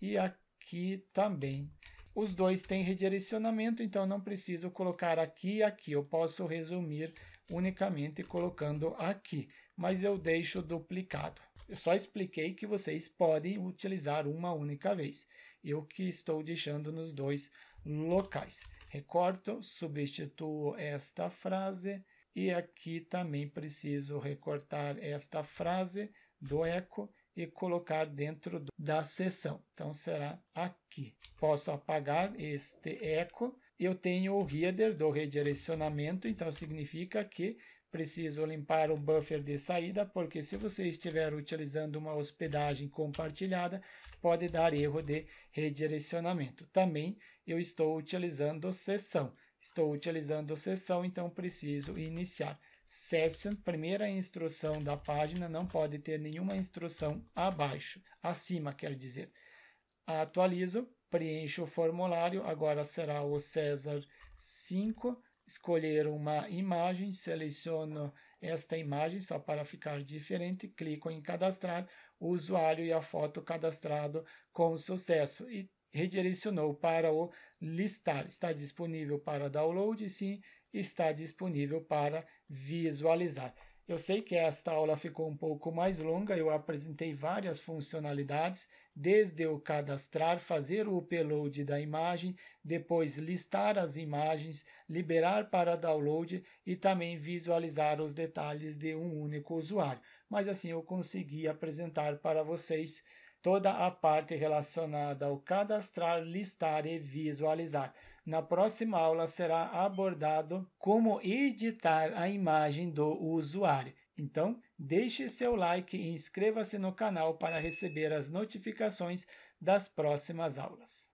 e aqui também. Os dois têm redirecionamento, então não preciso colocar aqui e aqui. Eu posso resumir unicamente colocando aqui, mas eu deixo duplicado. Eu só expliquei que vocês podem utilizar uma única vez. Eu que estou deixando nos dois locais. Recorto, substituo esta frase e aqui também preciso recortar esta frase do eco e colocar dentro da seção. Então será aqui. Posso apagar este eco eu tenho o header do redirecionamento, então significa que preciso limpar o buffer de saída, porque se você estiver utilizando uma hospedagem compartilhada, pode dar erro de redirecionamento. Também eu estou utilizando sessão. Estou utilizando sessão, então preciso iniciar. Session, primeira instrução da página, não pode ter nenhuma instrução abaixo, acima quer dizer. Atualizo, preencha o formulário, agora será o César 5, escolher uma imagem, seleciono esta imagem só para ficar diferente, clico em cadastrar o usuário e a foto cadastrado com sucesso e redirecionou para o listar. Está disponível para download, sim, está disponível para visualizar. Eu sei que esta aula ficou um pouco mais longa, eu apresentei várias funcionalidades, desde o cadastrar, fazer o upload da imagem, depois listar as imagens, liberar para download e também visualizar os detalhes de um único usuário. Mas assim eu consegui apresentar para vocês toda a parte relacionada ao cadastrar, listar e visualizar. Na próxima aula será abordado como editar a imagem do usuário. Então, deixe seu like e inscreva-se no canal para receber as notificações das próximas aulas.